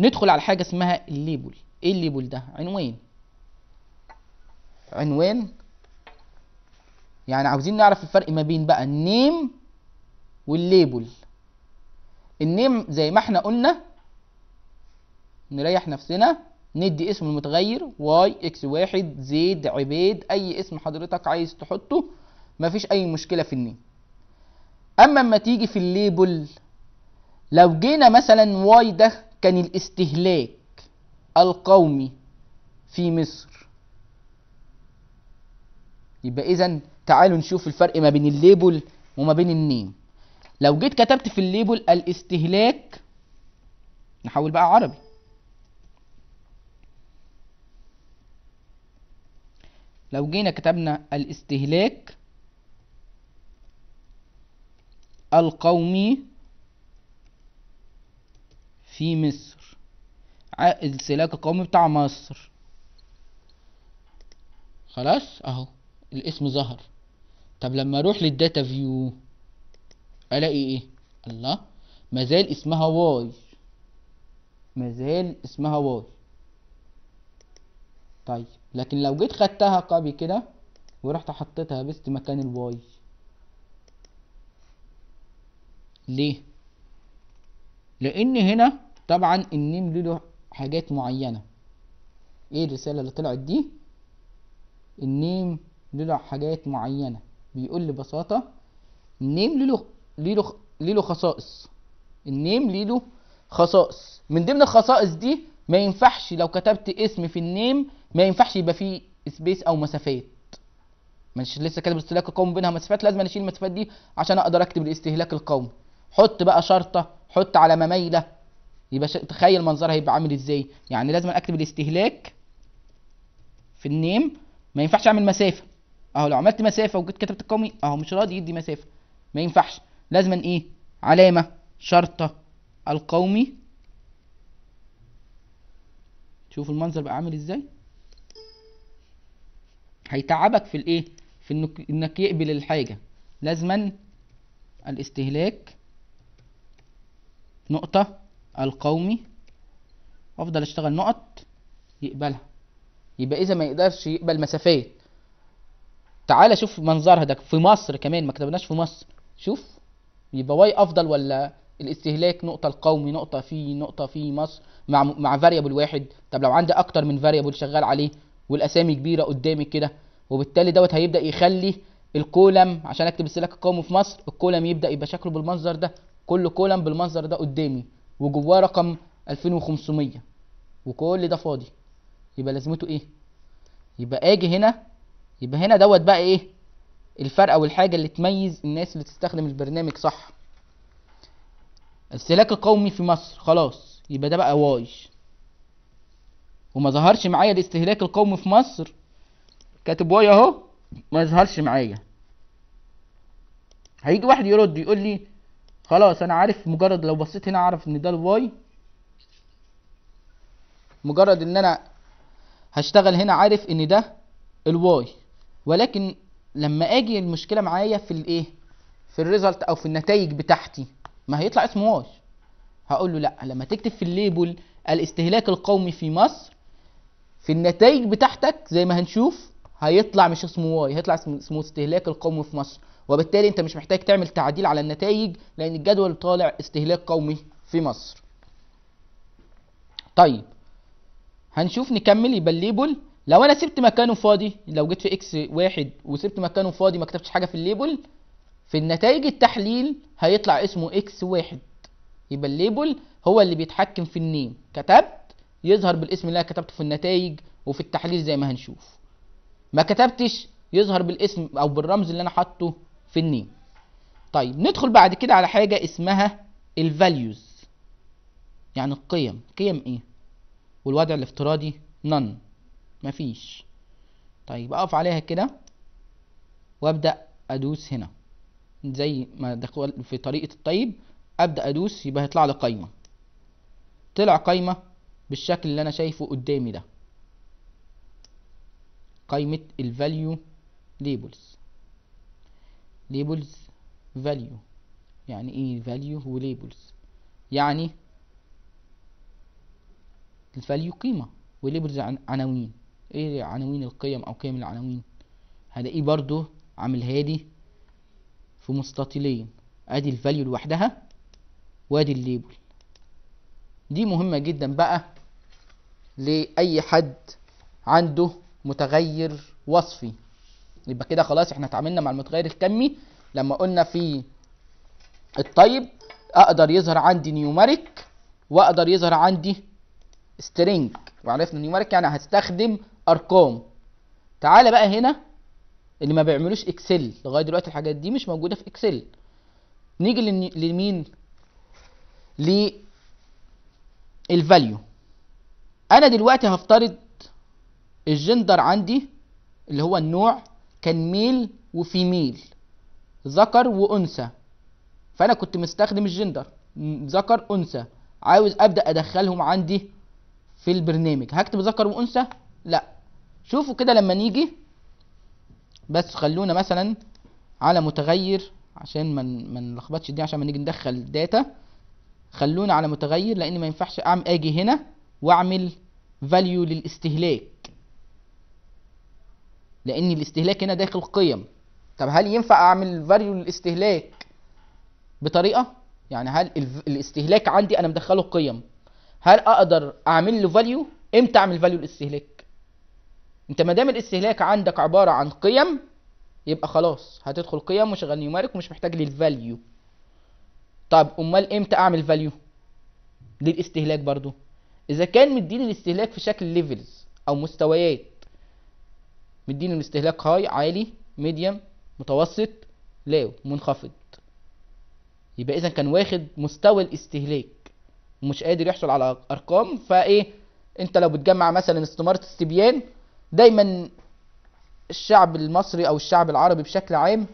ندخل على حاجه اسمها الليبل ايه الليبل ده عنوان عنوان يعني عاوزين نعرف الفرق ما بين بقى النيم والليبل النيم زي ما احنا قلنا نريح نفسنا ندي اسم المتغير واي اكس واحد زيد عبيد اي اسم حضرتك عايز تحطه مفيش اي مشكله في النيم اما اما تيجي في الليبل لو جينا مثلا واي ده كان الاستهلاك القومي في مصر يبقى اذا تعالوا نشوف الفرق ما بين الليبل وما بين النيم لو جيت كتبت في الليبل الاستهلاك نحول بقى عربي لو جينا كتبنا الاستهلاك القومي في مصر عقد سلاك القومي بتاع مصر خلاص اهو الاسم ظهر طب لما اروح للداتا فيو الاقي ايه الله مازال اسمها واي مازال اسمها واي طيب لكن لو جيت خدتها قبل كده ورحت حطيتها بس مكان الواي ليه لان هنا طبعا النيم له حاجات معينة ايه الرسالة اللي طلعت دي النيم له حاجات معينة بيقول ببساطة النيم له له له خصائص النيم له خصائص من ضمن الخصائص دي ما ينفعش لو كتبت اسم في النيم ما ينفعش يبقى فيه سبيس او مسافات مش لسه كاتب الاستهلاك القومي بينها مسافات لازم اشيل المسافات دي عشان اقدر اكتب الاستهلاك القومي حط بقى شرطه حط علامه مايله يبقى تخيل منظرها هيبقى عامل ازاي يعني لازم اكتب الاستهلاك في النيم ما ينفعش اعمل مسافه اهو لو عملت مسافه وجيت كتبت القومي اهو مش راضي يدي مسافه ما ينفعش لازما ايه علامه شرطه القومي شوف المنظر بقى عامل ازاي هيتعبك في الايه في انك انك يقبل الحاجه لازما الاستهلاك نقطه القومي افضل اشتغل نقط يقبلها يبقى اذا ما يقدرش يقبل مسافات تعالى شوف منظرها ده في مصر كمان ما كتبناش في مصر شوف يبقى واي افضل ولا الاستهلاك نقطه القومي نقطه في نقطه في مصر مع مع فاريبل واحد طب لو عندي اكتر من فاريبل شغال عليه والاسامي كبيره قدامي كده وبالتالي دوت هيبدا يخلي الكولم عشان اكتب السلك القومي في مصر الكولم يبدا يبقى شكله بالمنظر ده كل كولم بالمنظر ده قدامي وجواه رقم 2500 وكل ده فاضي يبقى لازمته ايه يبقى اجي هنا يبقى هنا دوت بقى ايه الفرق او الحاجه اللي تميز الناس اللي تستخدم البرنامج صح السلاك القومي في مصر خلاص يبقى ده بقى واي وما ظهرش معايا الاستهلاك القومي في مصر كاتب واي اهو ما يظهرش معايا هيجي واحد يرد يقول لي خلاص انا عارف مجرد لو بصيت هنا اعرف ان ده الواي مجرد ان انا هشتغل هنا عارف ان ده الواي ولكن لما اجي المشكله معايا في الايه في الريزلت او في النتائج بتاعتي ما هيطلع اسمه واي هقول له لا لما تكتب في الليبل الاستهلاك القومي في مصر في النتائج بتاعتك زي ما هنشوف هيطلع مش اسمه واي هيطلع اسمه استهلاك القومي في مصر وبالتالي انت مش محتاج تعمل تعديل على النتائج لان الجدول طالع استهلاك قومي في مصر طيب هنشوف نكمل يبقى الليبل لو انا سبت مكانه فاضي لو جيت في اكس واحد وسبت مكانه فاضي ما كتبتش حاجه في الليبل في النتائج التحليل هيطلع اسمه اكس واحد يبقى الليبل هو اللي بيتحكم في النيم كتبت يظهر بالاسم اللي انا كتبته في النتائج وفي التحليل زي ما هنشوف ما كتبتش يظهر بالاسم او بالرمز اللي انا حاطه في النيم طيب ندخل بعد كده على حاجه اسمها الفاليوز يعني القيم قيم ايه والوضع الافتراضي نن مفيش طيب اقف عليها كده وابدا ادوس هنا زي ما دخل في طريقه الطيب ابدا ادوس يبقى هيطلع لي قايمه طلع قايمه بالشكل اللي انا شايفه قدامي ده قايمه الفاليو ليبلز labels value يعني ايه value هو labels يعني الفاليو قيمة والليبلز عناوين ايه عناوين القيم او قيم العناوين هلاقيه برضو عامل هادي في مستطيلين ادي الفاليو لوحدها وادي الليبل دي مهمة جدا بقى لأي حد عنده متغير وصفي يبقى كده خلاص احنا اتعاملنا مع المتغير الكمي لما قلنا في الطيب اقدر يظهر عندي نيوماريك واقدر يظهر عندي سترينج وعرفنا نيوماريك يعني هستخدم ارقام تعالى بقى هنا اللي ما بيعملوش اكسل لغايه دلوقتي الحاجات دي مش موجوده في اكسل نيجي لمين للفاليو انا دلوقتي هفترض الجندر عندي اللي هو النوع كان ميل وفي ميل ذكر وانثى فانا كنت مستخدم الجندر ذكر انثى عاوز ابدا ادخلهم عندي في البرنامج هكتب ذكر وانثى لا شوفوا كده لما نيجي بس خلونا مثلا على متغير عشان ما ما نلخبطش دي عشان ما نيجي ندخل داتا خلونا على متغير لان ما ينفعش اجي هنا واعمل فاليو للاستهلاك لان الاستهلاك هنا داخل قيم طب هل ينفع اعمل فاليو للاستهلاك بطريقه يعني هل الاستهلاك عندي انا مدخله قيم هل اقدر اعمل له فاليو امتى اعمل فاليو للاستهلاك انت ما دام الاستهلاك عندك عباره عن قيم يبقى خلاص هتدخل قيم وشغل نيومارك ومش محتاج للفاليو طب امال امتى اعمل فاليو للاستهلاك برضو اذا كان مديني الاستهلاك في شكل ليفلز او مستويات مديني الاستهلاك هاي عالي ميديم متوسط لو منخفض يبقى اذا كان واخد مستوى الاستهلاك ومش قادر يحصل على ارقام فايه انت لو بتجمع مثلا استماره استبيان دايما الشعب المصري او الشعب العربي بشكل عام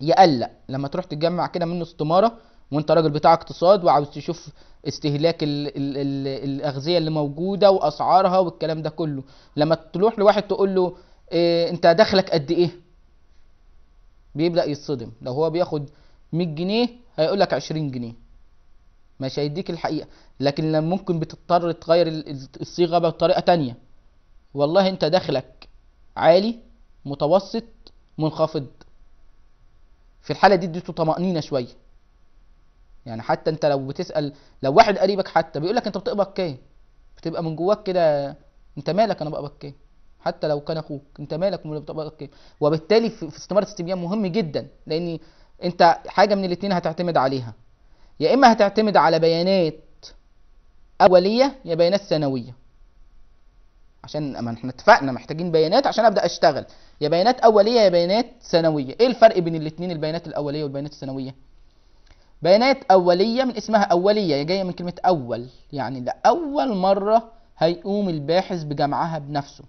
يقلق لما تروح تجمع كده منه استماره وانت راجل بتاع اقتصاد وعاوز تشوف استهلاك الـ الـ الـ الاغذيه اللي موجوده واسعارها والكلام ده كله لما تروح لواحد تقول له إيه انت دخلك قد ايه بيبدا يتصدم لو هو بياخد 100 جنيه هيقول لك 20 جنيه مش هيديك الحقيقه لكن لما ممكن بتضطر تغير الصيغه بطريقه تانية والله انت دخلك عالي متوسط منخفض في الحاله دي اديته طمانينه شويه يعني حتى انت لو بتسال لو واحد قريبك حتى بيقول لك انت بتقبض كام بتبقى من جواك كده انت مالك انا بقبض كام حتى لو كان اخوك انت مالك وبالتالي في استمارة الاستبيان مهم جدا لان انت حاجه من الاثنين هتعتمد عليها يا اما هتعتمد على بيانات اوليه يا بيانات ثانويه عشان ما احنا اتفقنا محتاجين بيانات عشان ابدا اشتغل يا بيانات اوليه يا بيانات ثانويه ايه الفرق بين الاثنين البيانات الاوليه والبيانات الثانويه بيانات اوليه من اسمها اوليه جايه من كلمه اول يعني لاول مره هيقوم الباحث بجمعها بنفسه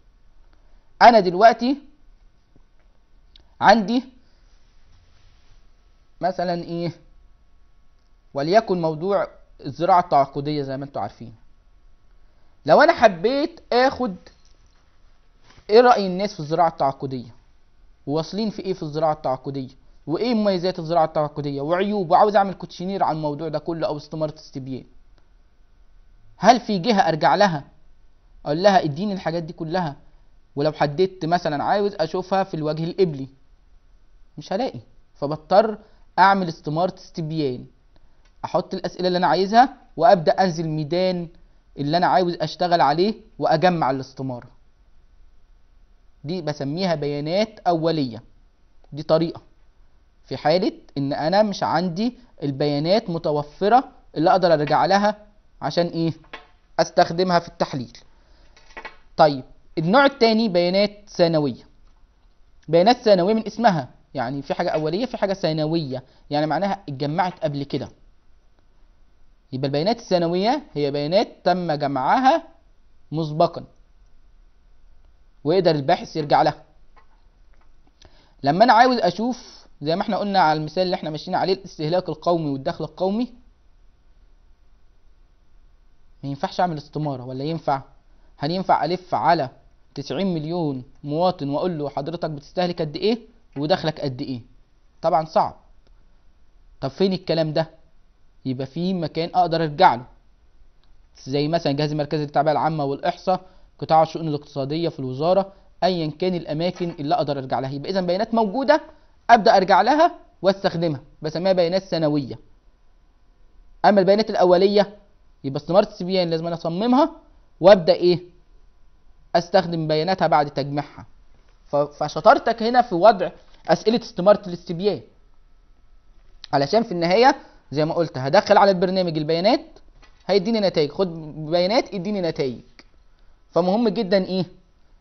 انا دلوقتي عندي مثلا ايه وليكن موضوع الزراعه التعاقديه زي ما انتم عارفين لو انا حبيت اخد ايه راي الناس في الزراعه التعاقديه وواصلين في ايه في الزراعه التعاقديه وايه مميزات الزراعه التعاقديه وعيوب وعاوز اعمل كوتشينير عن الموضوع ده كله او استماره استبيان هل في جهه ارجع لها اقول لها اديني الحاجات دي كلها ولو حددت مثلا عاوز اشوفها في الوجه القبلي مش هلاقي فبضطر اعمل استمارة استبيان احط الاسئله اللي انا عايزها وابدا انزل ميدان اللي انا عاوز اشتغل عليه واجمع الاستماره دي بسميها بيانات اوليه دي طريقه في حاله ان انا مش عندي البيانات متوفره اللي اقدر ارجع لها عشان ايه استخدمها في التحليل طيب النوع الثاني بيانات ثانويه بيانات ثانويه من اسمها يعني في حاجه اوليه في حاجه ثانويه يعني معناها اتجمعت قبل كده يبقى البيانات الثانويه هي بيانات تم جمعها مسبقا ويقدر الباحث يرجع لها لما انا عاوز اشوف زي ما احنا قلنا على المثال اللي احنا ماشيين عليه الاستهلاك القومي والدخل القومي ما ينفعش اعمل استماره ولا ينفع هل ينفع الف على 90 مليون مواطن واقول له حضرتك بتستهلك قد ايه ودخلك قد ايه طبعا صعب طب فين الكلام ده يبقى في مكان اقدر ارجع له زي مثلا جهاز مركز للتعبئه العامه والاحصاء قطاع الشؤون الاقتصاديه في الوزاره ايا كان الاماكن اللي اقدر ارجع لها يبقى اذا بيانات موجوده ابدا ارجع لها واستخدمها بسميها بيانات سنويه اما البيانات الاوليه يبقى استمارة سي بي ان لازم انا اصممها وابدا ايه استخدم بياناتها بعد تجميعها فشطارتك هنا في وضع اسئله استماره الاستبيان إيه. علشان في النهايه زي ما قلت هدخل على البرنامج البيانات هيديني نتائج خد بيانات اديني نتائج فمهم جدا ايه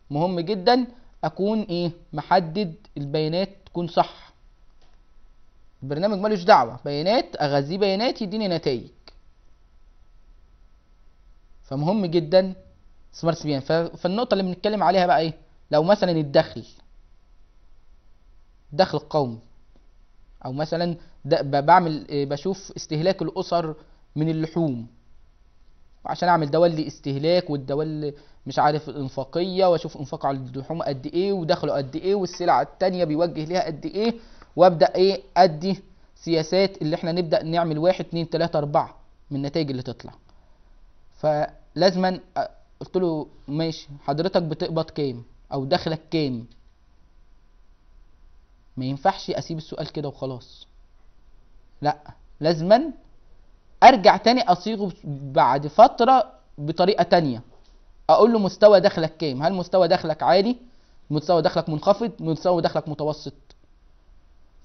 مهم جدا اكون ايه محدد البيانات تكون صح البرنامج مالوش دعوه بيانات اغذيه بيانات يديني نتائج فمهم جدا سمارت سي بي ان يعني. فالنقطه اللي بنتكلم عليها بقى ايه لو مثلا الدخل الدخل القومي او مثلا بعمل آه، بشوف استهلاك الاسر من اللحوم عشان اعمل دول استهلاك والدول مش عارف الانفاقيه واشوف انفاق على اللحوم قد ايه ودخله قد ايه والسلع التانيه بيوجه ليها قد ايه وابدا ايه ادي سياسات اللي احنا نبدا نعمل واحد اتنين تلاته اربعه من النتائج اللي تطلع فلازما آه، قلت له ماشي حضرتك بتقبض كام او دخلك كام ما ينفعش اسيب السؤال كده وخلاص لا لازما ارجع تاني اصيغه بعد فتره بطريقه تانية اقول له مستوى دخلك كام هل مستوى دخلك عالي مستوى دخلك منخفض مستوى دخلك متوسط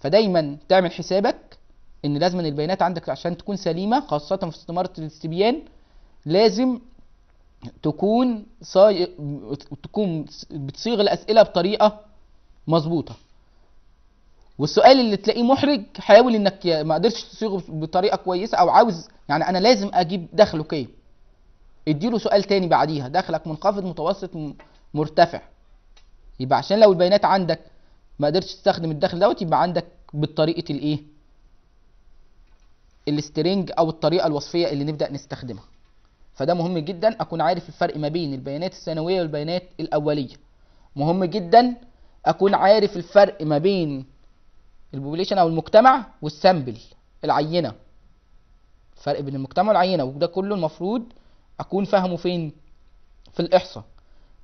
فدايما تعمل حسابك ان لازم البيانات عندك عشان تكون سليمه خاصه في استماره الاستبيان لازم تكون صاي... تكون بتصيغ الاسئله بطريقه مظبوطه والسؤال اللي تلاقيه محرج حاول انك ما قدرتش تصيغه بطريقه كويسه او عاوز يعني انا لازم اجيب دخله كام اديله سؤال تاني بعديها دخلك منخفض متوسط مرتفع يبقى عشان لو البيانات عندك ما قدرتش تستخدم الدخل دوت يبقى عندك بالطريقه الايه السترينج او الطريقه الوصفيه اللي نبدا نستخدمها فده مهم جدا اكون عارف الفرق ما بين البيانات الثانويه والبيانات الاوليه مهم جدا اكون عارف الفرق ما بين البوبليشن او المجتمع والسامبل العينه الفرق بين المجتمع والعينه وده كله المفروض اكون فاهمه فين في الاحصاء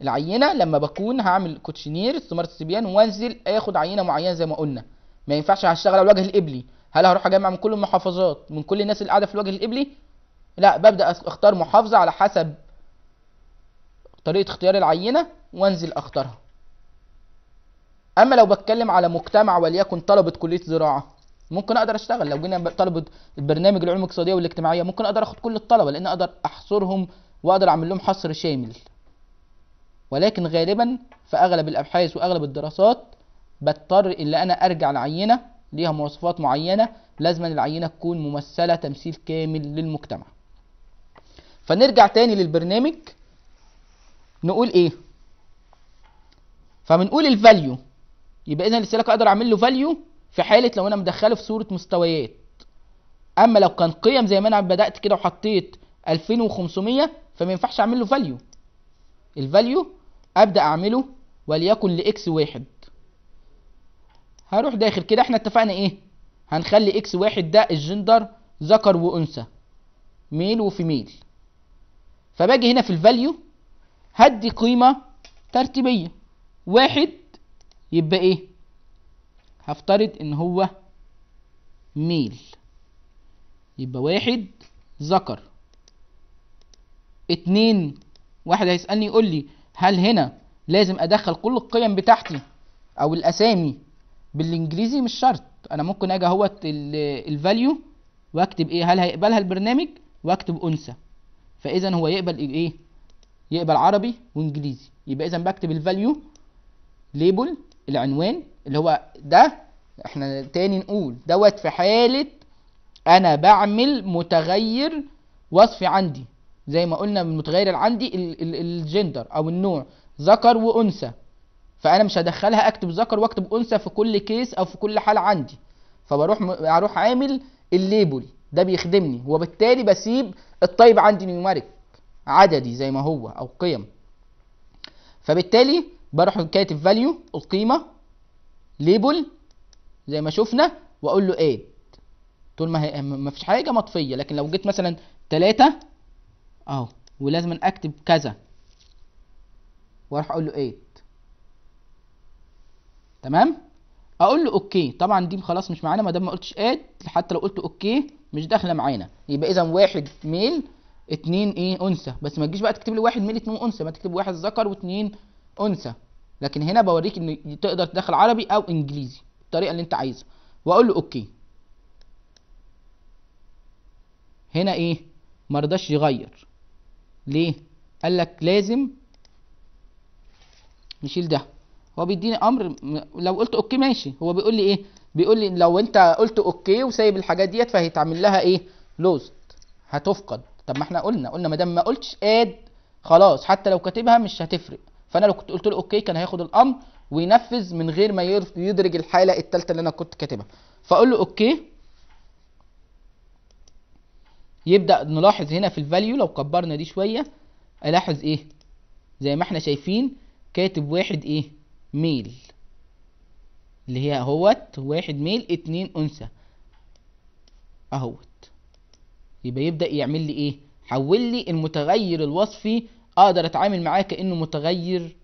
العينه لما بكون هعمل كوتشنير استماره استبيان وانزل اخد عينه معينه زي ما قلنا ما ينفعش هشتغل على الوجه القبلي هل هروح اجمع من كل المحافظات من كل الناس اللي قاعده في الوجه القبلي لا ببدأ اختار محافظة على حسب طريقة اختيار العينة وانزل اختارها اما لو بتكلم على مجتمع وليكن طلبة كلية زراعة ممكن اقدر اشتغل لو جينا طلبة البرنامج العلوم الاقتصادية والاجتماعية ممكن اقدر اخد كل الطلبة لان اقدر احصرهم واقدر اعمل لهم حصر شامل ولكن غالبا في اغلب الابحاث واغلب الدراسات بضطر ان انا ارجع لعينة ليها مواصفات معينة لازم العينة تكون ممثلة تمثيل كامل للمجتمع فنرجع تاني للبرنامج نقول ايه فبنقول الفاليو يبقى اذا الاستهلاك اقدر اعمل له فاليو في حاله لو انا مدخله في صوره مستويات اما لو كان قيم زي ما انا بدات كده وحطيت 2500 فما ينفعش اعمل له فاليو الفاليو ابدا اعمله وليكن لاكس واحد هروح داخل كده احنا اتفقنا ايه هنخلي اكس واحد ده الجندر ذكر وانثى ميل وفيميل فباجي هنا في الفاليو هدي قيمه ترتيبيه واحد يبقى ايه هفترض ان هو ميل يبقى واحد ذكر اتنين واحد هيسألني يقول لي هل هنا لازم ادخل كل القيم بتاعتي او الاسامي بالانجليزي مش شرط انا ممكن اجي اهوت الفاليو واكتب ايه هل هيقبلها البرنامج واكتب انثى فاذا هو يقبل إيه؟, ايه يقبل عربي وانجليزي يبقى اذا بكتب الفاليو ليبل العنوان اللي هو ده احنا تاني نقول دوت في حاله انا بعمل متغير وصفي عندي زي ما قلنا المتغير اللي عندي الجندر او النوع ذكر وانثى فانا مش هدخلها اكتب ذكر واكتب انثى في كل كيس او في كل حاله عندي فبروح اروح عامل الليبل ده بيخدمني وبالتالي بسيب الطيب عندي نيومارك عددي زي ما هو او قيم فبالتالي بروح كاتب فاليو القيمه ليبل زي ما شفنا واقول له اد طول ما هي ما فيش حاجه مطفيه لكن لو جيت مثلا 3 اهو ولازم اكتب كذا واروح اقول له اد تمام اقول له اوكي طبعا دي خلاص مش معانا ما دام ما قلتش اد حتى لو قلت اوكي مش داخله معانا يبقى اذا واحد ميل اتنين ايه انثى بس ما تجيش بقى تكتب لي واحد ميل اتنين انثى ما تكتب واحد ذكر واتنين انثى لكن هنا بوريك ان تقدر تدخل عربي او انجليزي الطريقه اللي انت عايزها واقول له اوكي هنا ايه ما رضاش يغير ليه قال لك لازم نشيل ده هو بيديني امر لو قلت اوكي ماشي هو بيقول لي ايه بيقول لي لو انت قلت اوكي وسايب الحاجات ديت فهيتعمل لها ايه لوست هتفقد طب ما احنا قلنا قلنا ما دام ما قلتش اد خلاص حتى لو كاتبها مش هتفرق فانا لو كنت قلت له اوكي كان هياخد الامر وينفذ من غير ما يدرج الحاله الثالثه اللي انا كنت كاتبها فاقول له اوكي يبدا نلاحظ هنا في الفاليو لو كبرنا دي شويه الاحظ ايه زي ما احنا شايفين كاتب واحد ايه ميل اللي هي اهوت واحد ميل اتنين انثى اهوت يبقى يبدأ يعمل لي ايه حول لي المتغير الوصفي اقدر اتعامل معاه كانه متغير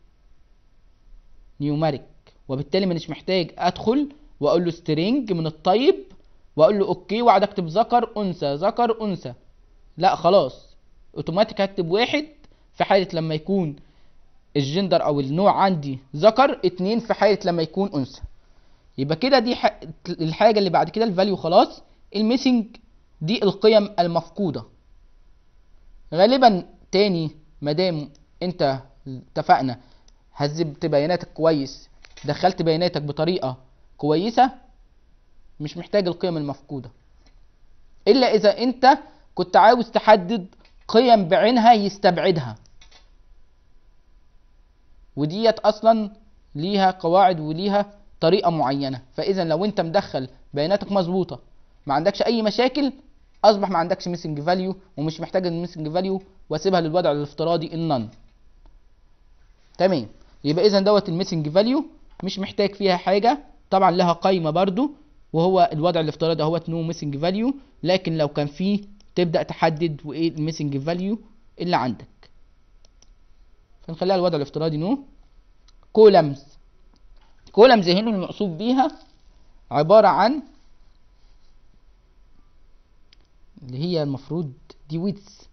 نيوميريك وبالتالي مانيش محتاج ادخل واقول له سترينج من الطيب واقول له اوكي واقعد اكتب ذكر انثى ذكر انثى لا خلاص اوتوماتيك هكتب واحد في حاله لما يكون الجندر او النوع عندي ذكر اتنين في حاله لما يكون انثى يبقى كده دي الحاجه اللي بعد كده الفاليو خلاص الميسنج دي القيم المفقوده غالبا تاني مادام انت اتفقنا هذبت بياناتك كويس دخلت بياناتك بطريقه كويسه مش محتاج القيم المفقوده الا اذا انت كنت عاوز تحدد قيم بعينها يستبعدها وديت اصلا ليها قواعد وليها طريقه معينه فاذا لو انت مدخل بياناتك مظبوطه ما عندكش اي مشاكل اصبح ما عندكش ميسنج فاليو ومش محتاج الميسنج فاليو واسيبها للوضع الافتراضي النن تمام يبقى اذا دوت الميسنج فاليو مش محتاج فيها حاجه طبعا لها قايمه برضو وهو الوضع الافتراضي اهوت نو ميسنج فاليو لكن لو كان فيه تبدا تحدد وايه الميسنج فاليو اللي عندك فنخليها الوضع الافتراضي نو كولمز كولم ذهني المقصود بيها عبارة عن اللي هي المفروض دي ويتس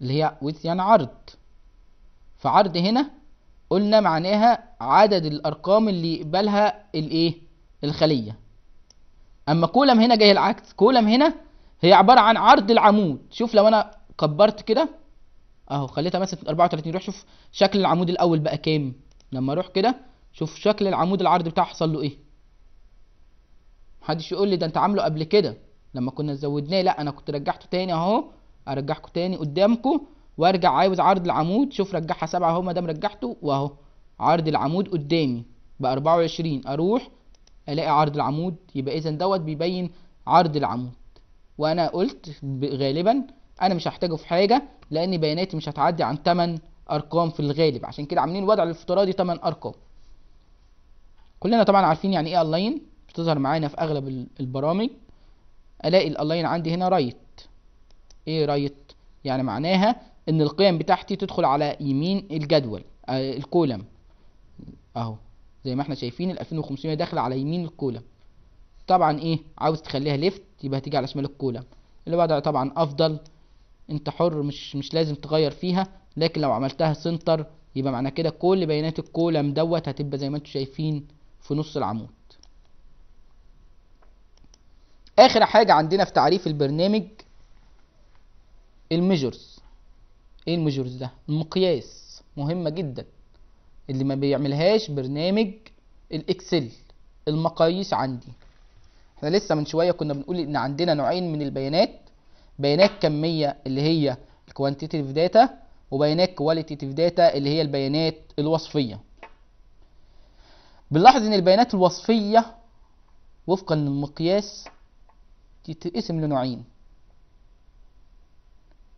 اللي هي ويتس يعني عرض فعرض هنا قلنا معناها عدد الارقام اللي يقبلها الايه الخليه اما كولم هنا جاي العكس كولم هنا هي عباره عن عرض العمود شوف لو انا كبرت كده اهو خليتها مثلا 34 روح شوف شكل العمود الاول بقى كام لما اروح كده شوف شكل العمود العرضي بتاعه حصل له ايه محدش يقول لي ده انت عامله قبل كده لما كنا زودناه لا انا كنت رجعته تاني اهو ارجعكم تاني قدامكم وارجع عاوز عرض العمود شوف رجعها سبعة اهو ما دام رجعته واهو عرض العمود قدامي ب 24 اروح الاقي عرض العمود يبقى اذا دوت بيبين عرض العمود وانا قلت غالبا انا مش هحتاجه في حاجه لان بياناتي مش هتعدي عن 8 ارقام في الغالب عشان كده عاملين الوضع الافتراضي 8 ارقام كلنا طبعا عارفين يعني ايه الاين بتظهر معانا في اغلب البرامج الاقي الاين عندي هنا رايت ايه رايت يعني معناها ان القيم بتاعتي تدخل على يمين الجدول آه الكولم اهو زي ما احنا شايفين ال 2500 داخله على يمين الكولم طبعا ايه عاوز تخليها ليفت يبقى هتيجي على شمال الكولم اللي بعدها طبعا افضل انت حر مش مش لازم تغير فيها لكن لو عملتها سنتر يبقى معنى كده كل بيانات الكولم دوت هتبقى زي ما انتم شايفين في نص العمود اخر حاجه عندنا في تعريف البرنامج الميجرز ايه الميجرز ده المقياس مهمه جدا اللي ما بيعملهاش برنامج الاكسل المقاييس عندي احنا لسه من شويه كنا بنقول ان عندنا نوعين من البيانات بيانات كميه اللي هي الكوانتيتيف داتا وبيانات كواليتيتيف داتا اللي هي البيانات الوصفيه بنلاحظ ان البيانات الوصفيه وفقا للمقياس تتقسم لنوعين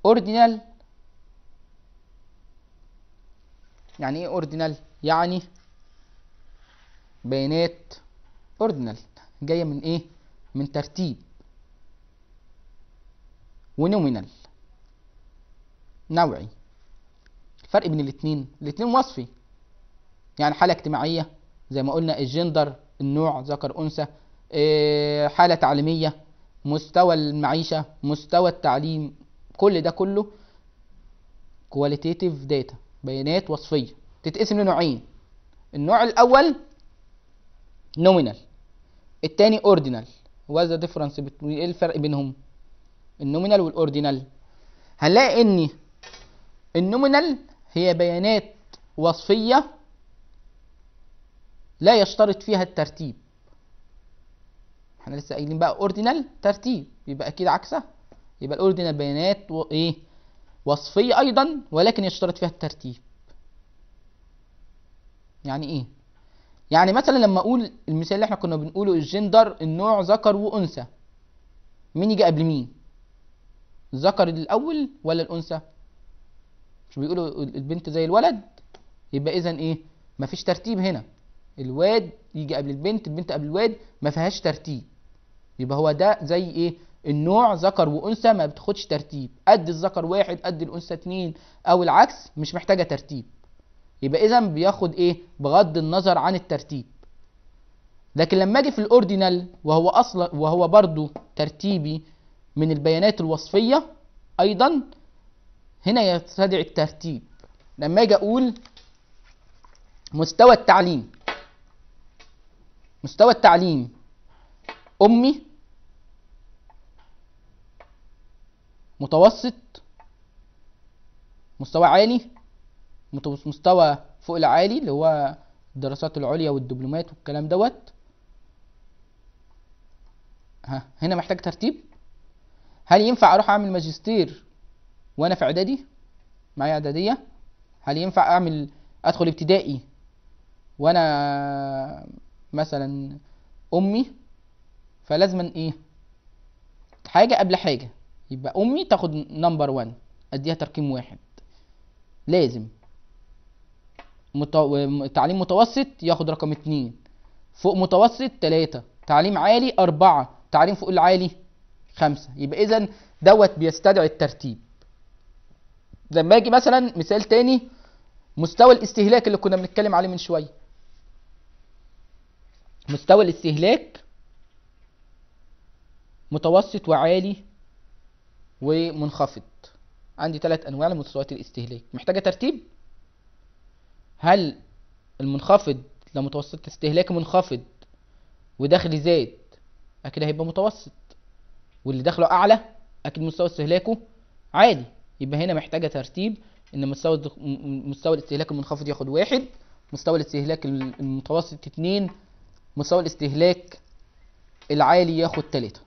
اوردينال يعني ايه اوردينال يعني بيانات اوردينال جايه من ايه من ترتيب ونومينال نوعي الفرق بين الاثنين الاثنين وصفي يعني حاله اجتماعيه زي ما قلنا الجندر النوع ذكر انثى آه، حاله تعليميه مستوى المعيشه مستوى التعليم كل ده كله كواليتيتيف داتا بيانات وصفيه تتقسم لنوعين النوع الاول نومينال التاني اوردينال وذا ديفرنس ايه الفرق بينهم النومينال والاوردينال هنلاقي ان النومينال هي بيانات وصفيه لا يشترط فيها الترتيب احنا لسه قايلين بقى اوردينال ترتيب يبقى اكيد عكسها يبقى الاوردينال بيانات و... ايه وصفيه ايضا ولكن يشترط فيها الترتيب يعني ايه يعني مثلا لما اقول المثال اللي احنا كنا بنقوله الجندر النوع ذكر وانثى مين يجي قبل مين الذكر الاول ولا الانثى مش بيقولوا البنت زي الولد يبقى اذا ايه مفيش ترتيب هنا الواد يجي قبل البنت البنت قبل الواد ما فيهاش ترتيب يبقى هو ده زي ايه النوع ذكر وانثى ما بتاخدش ترتيب قد الذكر واحد قد الانثى اتنين او العكس مش محتاجه ترتيب يبقى اذا بياخد ايه بغض النظر عن الترتيب لكن لما اجي في الاوردينال وهو اصلا وهو برضو ترتيبي من البيانات الوصفيه ايضا هنا يستدعي الترتيب لما اجي اقول مستوى التعليم مستوى التعليم أمي متوسط مستوى عالي مستوى فوق العالي اللي هو الدراسات العليا والدبلومات والكلام دوت ها هنا محتاج ترتيب هل ينفع اروح اعمل ماجستير وانا في اعدادي معايا اعداديه هل ينفع اعمل ادخل ابتدائي وانا مثلا امي فلازما ايه حاجه قبل حاجه يبقى امي تاخد نمبر وان اديها ترقيم واحد لازم متو... تعليم متوسط ياخد رقم اتنين فوق متوسط تلاتة تعليم عالي أربعة تعليم فوق العالي خمسة يبقى إذا دوت بيستدعي الترتيب لما أجي مثلا مثال تاني مستوى الاستهلاك اللي كنا بنتكلم عليه من شوية مستوى الاستهلاك متوسط وعالي ومنخفض عندي ثلاث انواع لمستويات الاستهلاك محتاجه ترتيب هل المنخفض لو متوسط استهلاك منخفض ودخل زاد اكيد هيبقى متوسط واللي دخله اعلى اكيد مستوى استهلاكه عالي يبقى هنا محتاجه ترتيب ان مستوى مستوى الاستهلاك المنخفض ياخد واحد مستوى الاستهلاك المتوسط اتنين مستوى الاستهلاك العالي ياخد تلاتة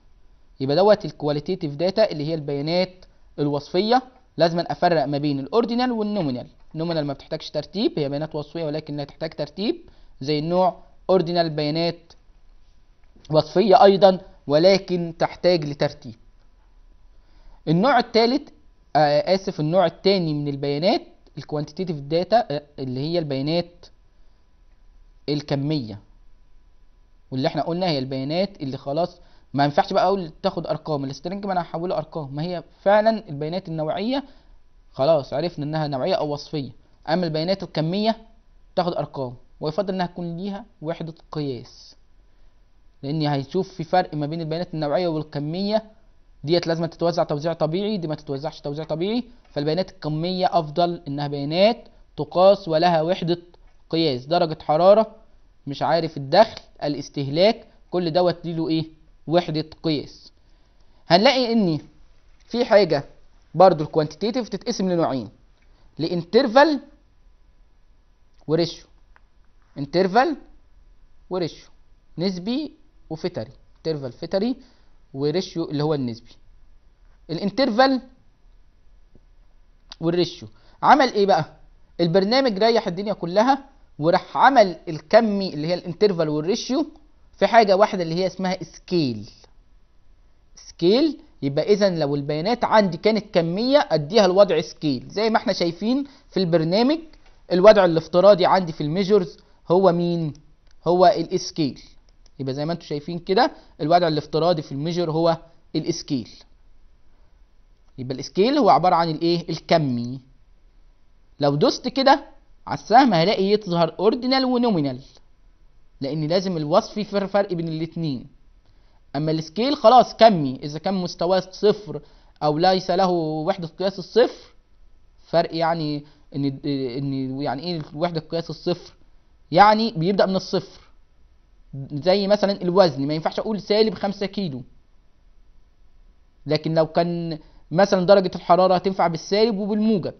يبقى دوت الكواليتيتيف داتا اللي هي البيانات الوصفيه لازم افرق ما بين الاوردينال والنومينال النومينال ما بتحتاجش ترتيب هي بيانات وصفيه ولكنها تحتاج ترتيب زي النوع اوردينال بيانات وصفيه ايضا ولكن تحتاج لترتيب النوع الثالث آه اسف النوع الثاني من البيانات الكوانتيتيف آه، داتا اللي هي البيانات الكميه واللي احنا قلنا هي البيانات اللي خلاص ما ينفعش بقى اقول تاخد ارقام السترنج ما انا هحوله ارقام ما هي فعلا البيانات النوعيه خلاص عرفنا انها نوعيه او وصفيه اما البيانات الكميه تاخد ارقام ويفضل انها تكون ليها وحده قياس لان هيشوف في فرق ما بين البيانات النوعيه والكميه ديت لازم تتوزع توزيع طبيعي دي ما تتوزعش توزيع طبيعي فالبيانات الكميه افضل انها بيانات تقاس ولها وحده قياس درجه حراره مش عارف الدخل الاستهلاك كل دوت له ايه وحده قياس هنلاقي ان في حاجه برضو الكوانتيتيف تتقسم لنوعين لانترفال وريشو انترفال وريشو نسبي وفتري انترفال فتري وريشيو اللي هو النسبي الانترفال والريشيو عمل ايه بقى البرنامج ريح الدنيا كلها وراح عمل الكمي اللي هي الانترفال والريشيو في حاجه واحده اللي هي اسمها سكيل سكيل يبقى اذا لو البيانات عندي كانت كميه اديها الوضع سكيل زي ما احنا شايفين في البرنامج الوضع الافتراضي عندي في الميجرز هو مين هو الاسكيل يبقى زي ما انتم شايفين كده الوضع الافتراضي في الميجر هو الاسكيل يبقى الاسكيل هو عباره عن الايه الكمي لو دوست كده على السهم هلاقي يظهر اوردينال ونومينال لان لازم الوصف في فرق بين الاتنين اما السكيل خلاص كمي اذا كان مستواه صفر او ليس له وحده قياس الصفر فرق يعني ان ان يعني ايه وحده قياس الصفر يعني بيبدا من الصفر زي مثلا الوزن ما ينفعش اقول سالب 5 كيلو لكن لو كان مثلا درجه الحراره هتنفع بالسالب وبالموجب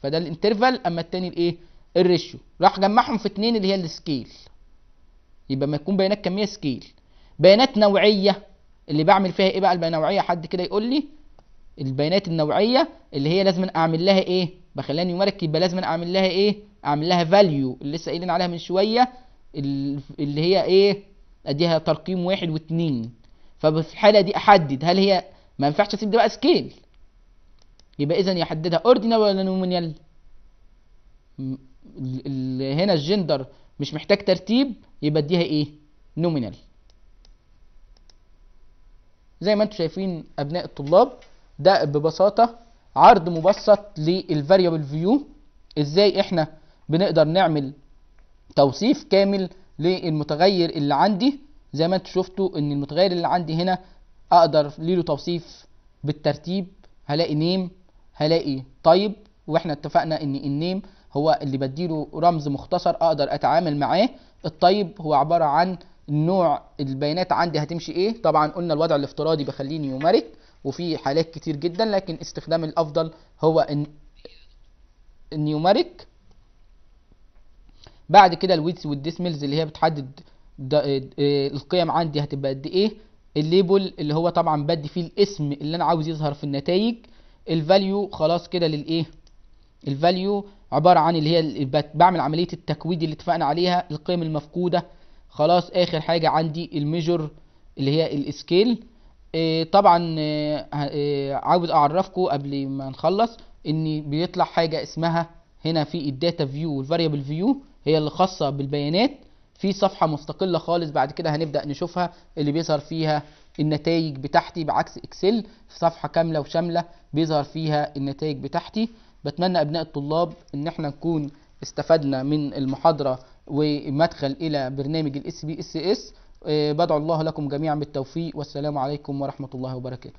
فده الانترفال اما التاني الايه الريشيو راح جمعهم في اتنين اللي هي السكيل يبقى ما يكون بيانات كميه سكيل بيانات نوعيه اللي بعمل فيها ايه بقى النوعيه حد كده يقول لي البيانات النوعيه اللي هي لازم اعمل لها ايه بخليها نيومريك يبقى لازم اعمل لها ايه اعمل لها فاليو اللي لسه قايلين عليها من شويه اللي هي ايه اديها ترقيم واحد واثنين ففي الحاله دي احدد هل هي ما ينفعش اسيب ده بقى سكيل يبقى اذا يحددها اوردينال ولا نومينال هنا الجندر مش محتاج ترتيب يبقى اديها ايه نومينال زي ما انتم شايفين ابناء الطلاب ده ببساطه عرض مبسط للفاريبل فيو ازاي احنا بنقدر نعمل توصيف كامل للمتغير اللي عندي زي ما انتم شفتوا ان المتغير اللي عندي هنا اقدر ليه توصيف بالترتيب هلاقي نيم هلاقي طيب واحنا اتفقنا ان النيم هو اللي بديله رمز مختصر اقدر اتعامل معاه الطيب هو عباره عن نوع البيانات عندي هتمشي ايه طبعا قلنا الوضع الافتراضي بخليه نيوميريك وفي حالات كتير جدا لكن استخدام الافضل هو النيوميريك بعد كده الويتس والديسملز اللي هي بتحدد آه، آه، القيم عندي هتبقى قد ايه الليبل اللي هو طبعا بدي فيه الاسم اللي انا عاوز يظهر في النتائج الفاليو خلاص كده للايه الفاليو عباره عن اللي هي بعمل عمليه التكويد اللي اتفقنا عليها القيم المفقوده خلاص اخر حاجه عندي الميجر اللي هي الاسكيل إيه طبعا إيه إيه عاوز اعرفكم قبل ما نخلص ان بيطلع حاجه اسمها هنا في الداتا فيو والفاريبل فيو هي اللي خاصه بالبيانات في صفحه مستقله خالص بعد كده هنبدا نشوفها اللي بيظهر فيها النتائج بتاعتي بعكس اكسل في صفحه كامله وشامله بيظهر فيها النتائج بتاعتي بتمنى ابناء الطلاب ان احنا نكون استفدنا من المحاضره ومدخل الى برنامج الاس بي اس اس آه، بدعو الله لكم جميعا بالتوفيق والسلام عليكم ورحمه الله وبركاته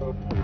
Thank you.